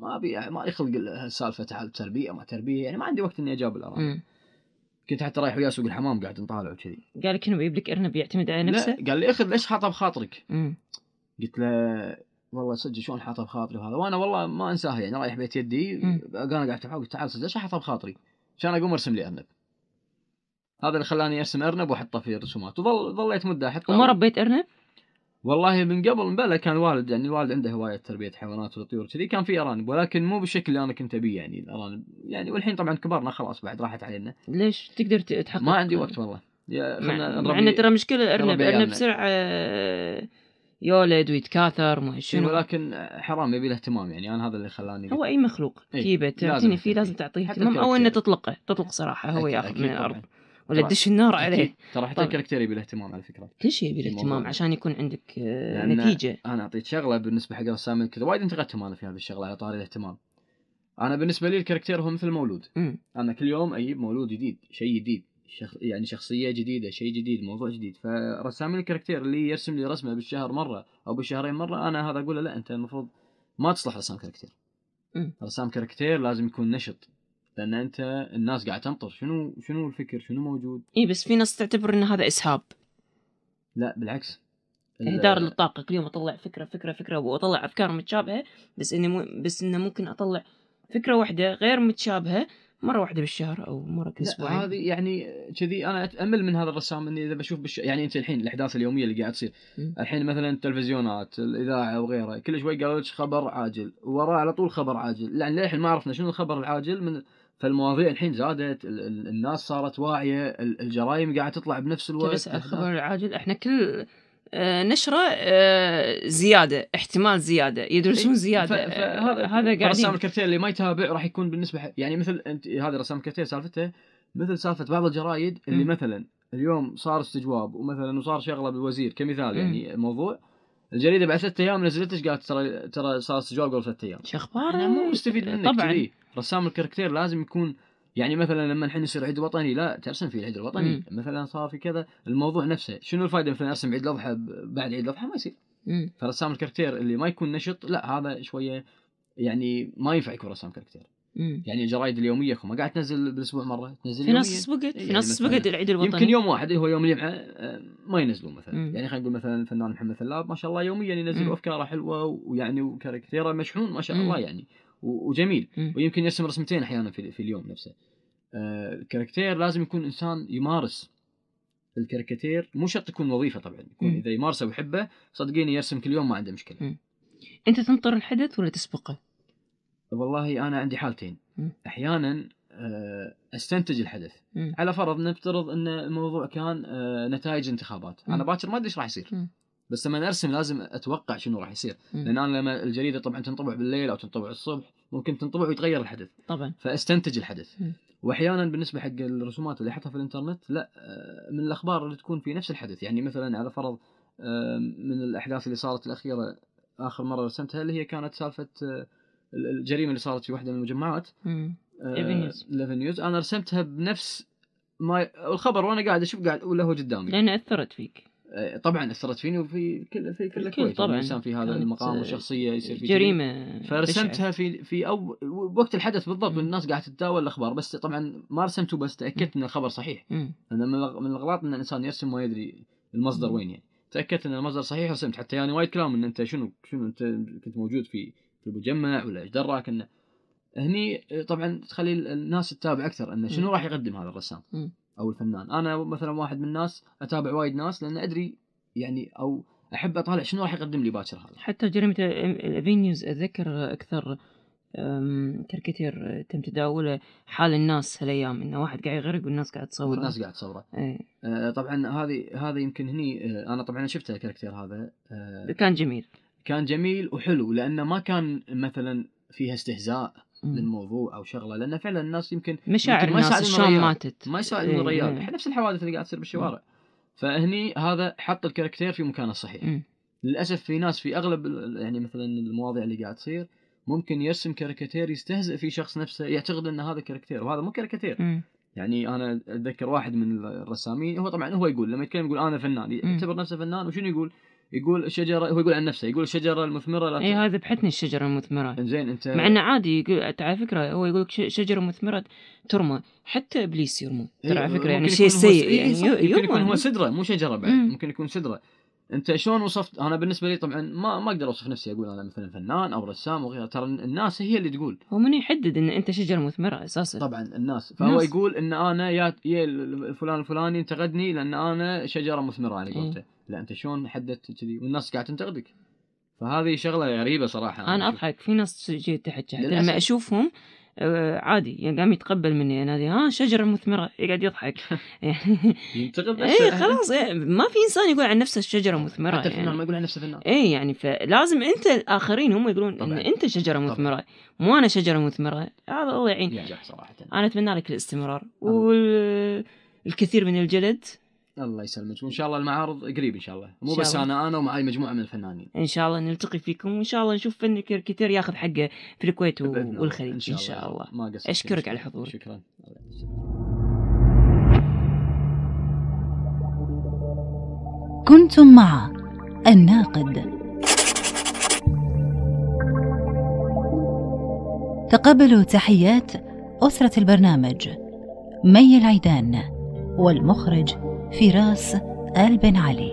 ما ابي ما يخلق السالفه تعال تربيه ما تربيه يعني ما عندي وقت اني اجاوب الارانب كنت حتى رايح وياه سوق الحمام قاعد نطالع وكذي قال لك انه بيجيب لك ارنب يعتمد على نفسه؟ لا قال لي اخذ ليش حاطه بخاطرك؟ مم. قلت له والله صدق شلون حاطه بخاطري وهذا وانا والله ما انساها يعني رايح بيت يدي انا قاعد افتح قلت تعال صدق ليش حاطه بخاطري؟ عشان اقوم ارسم لي ارنب هذا اللي خلاني ارسم ارنب واحطه في الرسومات وظليت مده احطه وما ربيت ارنب؟ والله من قبل مبلا كان الوالد يعني الوالد عنده هوايه تربيه حيوانات وطيور كذي كان في ارانب ولكن مو بالشكل اللي انا كنت ابيه يعني الارانب يعني والحين طبعا كبرنا خلاص بعد راحت علينا ليش تقدر تحقق ما عندي وقت والله مع, انه ترى مشكله الارنب الارنب بسرعه آه، يولد ويتكاثر ما إيه، شنو ولكن حرام يبي له اهتمام يعني انا هذا اللي خلاني هو اي مخلوق إيه، كيبه تعتني فيه لازم تعطيه اهتمام او انه تطلقه تطلق صراحه هو ياخذ من الارض ولا تدش النار عليه ترى حتى طيب. الكاركتير يبي الاهتمام على فكره كل شيء يبي الاهتمام عشان يكون عندك آه، نتيجه انا اعطيت شغله بالنسبه حق رسام كذا وايد انتقدتهم انا في هذه الشغله على طاري الاهتمام انا بالنسبه لي الكاركتير هو مثل مولود م. انا كل يوم اجيب مولود جديد شيء جديد شخ... يعني شخصيه جديده شيء جديد موضوع جديد فرسامين الكاركتير اللي يرسم لي رسمه بالشهر مره او بالشهرين مره انا هذا اقول له لا انت المفروض ما تصلح رسام كاركتير م. رسام كاركتير لازم يكون نشط لان انت الناس قاعده تنطر شنو شنو الفكر شنو موجود اي بس في ناس تعتبر ان هذا اسهاب لا بالعكس انهدار للطاقه كل يوم اطلع فكره فكره فكره واطلع افكار متشابهه بس اني مو بس انه ممكن اطلع فكره واحده غير متشابهه مره واحده بالشهر او مره كل اسبوعين هذه يعني كذي انا اتامل من هذا الرسام اني اذا بشوف بالش... يعني انت الحين الاحداث اليوميه اللي قاعد تصير الحين مثلا التلفزيونات الاذاعه وغيرها كل شوي قالوا لك خبر عاجل وراه على طول خبر عاجل يعني للحين ما عرفنا شنو الخبر العاجل من فالمواضيع الحين زادت الناس صارت واعيه الجرائم قاعده تطلع بنفس الوقت بس الخبر العاجل احنا كل آه، نشره آه، زياده احتمال زياده يدرسون إيه، زياده فهذا آه، هذا قاعد رسام الكرتين اللي ما يتابع راح يكون بالنسبه يعني مثل انت هذا رسام الكرتين سالفته مثل سالفه بعض الجرايد اللي م. مثلا اليوم صار استجواب ومثلا وصار شغله بالوزير كمثال يعني موضوع الجريده بعد ثلاث ايام نزلتش قالت ترى ترى صار سجال قبل ثلاث ايام شو اخبارك؟ انا مو مستفيد منك طبعا كذي. رسام الكاركتير لازم يكون يعني مثلا لما الحين يصير عيد وطني لا ترسم في العيد الوطني مم. مثلا صار في كذا الموضوع نفسه شنو الفائده مثلا ارسم عيد الاضحى بعد عيد الاضحى ما يصير فرسام الكاركتير اللي ما يكون نشط لا هذا شويه يعني ما ينفع يكون رسام كاركتير مم. يعني الجرايد اليوميه ما قاعد تنزل بالاسبوع مره تنزل في ناس سبقت إيه، في ناس سبقت العيد الوطني يمكن يوم واحد إيه، هو يوم الجمعه آه، ما ينزلون مثلا مم. يعني خلينا نقول مثلا الفنان محمد ثلاب ما شاء الله يوميا ينزل افكاره حلوه ويعني وكاركتيره مشحون ما شاء الله يعني وجميل مم. ويمكن يرسم رسمتين احيانا في, في اليوم نفسه آه الكاركتير لازم يكون انسان يمارس الكاريكاتير مو شرط تكون وظيفه طبعا يكون مم. اذا يمارسه ويحبه صدقيني يرسم كل يوم ما عنده مشكله مم. انت تنطر الحدث ولا تسبقه؟ طيب والله انا عندي حالتين م. احيانا آه، استنتج الحدث م. على فرض نفترض ان الموضوع كان آه، نتائج انتخابات م. انا باكر ما ادري ايش راح يصير م. بس لما ارسم لازم اتوقع شنو راح يصير لان انا لما الجريده طبعا تنطبع بالليل او تنطبع الصبح ممكن تنطبع ويتغير الحدث طبعا فاستنتج الحدث م. واحيانا بالنسبه حق الرسومات اللي احطها في الانترنت لا آه، من الاخبار اللي تكون في نفس الحدث يعني مثلا على فرض من الاحداث اللي صارت الاخيره اخر مره رسمتها اللي هي كانت سالفه الجريمه اللي صارت في واحده من المجمعات آه انا رسمتها بنفس ما الخبر وانا قاعد اشوف قاعد ولا هو قدامي لان اثرت فيك آه، طبعا اثرت فيني وفي كل في كل الكويت طبعا الانسان في هذا المقام آه، والشخصيه يصير في جريمه فرسمتها في في او وقت الحدث بالضبط والناس قاعده تتداول الاخبار بس طبعا ما رسمته بس تاكدت ان الخبر صحيح انا من الاغلاط ان الانسان يرسم ما يدري المصدر وين يعني تاكدت ان المصدر صحيح رسمت حتى يعني وايد كلام ان انت شنو شنو انت كنت موجود في في المجمع ولا ايش دراك انه هني طبعا تخلي الناس تتابع اكثر انه شنو راح يقدم هذا الرسام او الفنان انا مثلا واحد من الناس اتابع وايد ناس لان ادري يعني او احب اطالع شنو راح يقدم لي باكر هذا حتى جريمه الافينيوز اتذكر اكثر كاريكاتير تم تداوله حال الناس هالايام انه واحد قاعد يغرق والناس قاعد تصوره والناس قاعد تصوره اي آه طبعا هذه هذه يمكن هني آه، انا طبعا شفت الكاركتير هذا آه كان جميل كان جميل وحلو لانه ما كان مثلا فيها استهزاء للموضوع او شغله لان فعلا الناس يمكن مشاعر الناس شلون ماتت ما يساعدون الريال إيه. إيه. نفس الحوادث اللي قاعد تصير بالشوارع فهني هذا حط الكاركتير في مكانه الصحيح للاسف في ناس في اغلب يعني مثلا المواضيع اللي قاعد تصير ممكن يرسم كاريكاتير يستهزئ في شخص نفسه يعتقد ان هذا كاريكاتير وهذا مو كاريكاتير يعني انا اتذكر واحد من الرسامين هو طبعا هو يقول لما يتكلم يقول انا فنان يعتبر نفسه فنان وشنو يقول؟ يقول الشجره هو يقول عن نفسه يقول الشجره المثمره لا اي هذا بحثني الشجره المثمره زين انت مع انه عادي يقول على فكره هو يقول لك شجره مثمره ترمى حتى ابليس يرمى ترى على فكره يعني شيء سيء يعني يمكن يكون هو سدره مو شجره بعد ممكن يكون سدره انت شلون وصفت انا بالنسبه لي طبعا ما ما اقدر اوصف نفسي اقول انا مثلا فنان او رسام وغيره ترى الناس هي اللي تقول هو من يحدد ان انت شجره مثمره اساسا طبعا الناس فهو الناس. يقول ان انا يا يا فلان الفلاني انتقدني لان انا شجره مثمره على إيه. قولته إيه؟ لا انت شلون حددت كذي والناس قاعده تنتقدك فهذه شغله غريبه صراحه انا, أنا اضحك في ناس جيت تحكي لما اشوفهم آه، عادي يعني قام يتقبل مني انا ها شجره مثمره يقعد إيه، يضحك يعني <laughs> ينتقد اي خلاص إيه، ما في انسان يقول عن نفسه شجره مثمره حتى يعني. ما يقول عن نفسه فنان اي يعني فلازم انت الاخرين هم يقولون طبعًا. ان انت شجره مثمره طبعًا. مو انا شجره مثمره هذا الله يعين صراحه انا اتمنى لك الاستمرار والكثير من الجلد الله يسلمك وان شاء الله المعارض قريب ان شاء الله مو بس انا انا ومعي مجموعه من الفنانين ان شاء الله نلتقي فيكم وان شاء الله نشوف فن كثير ياخذ حقه في الكويت والخليج ان شاء الله, إن شاء الله. ما قصرت اشكرك على حضورك شكرا كنتم مع الناقد تقبلوا تحيات أسرة البرنامج مي العيدان والمخرج فراس آل بن علي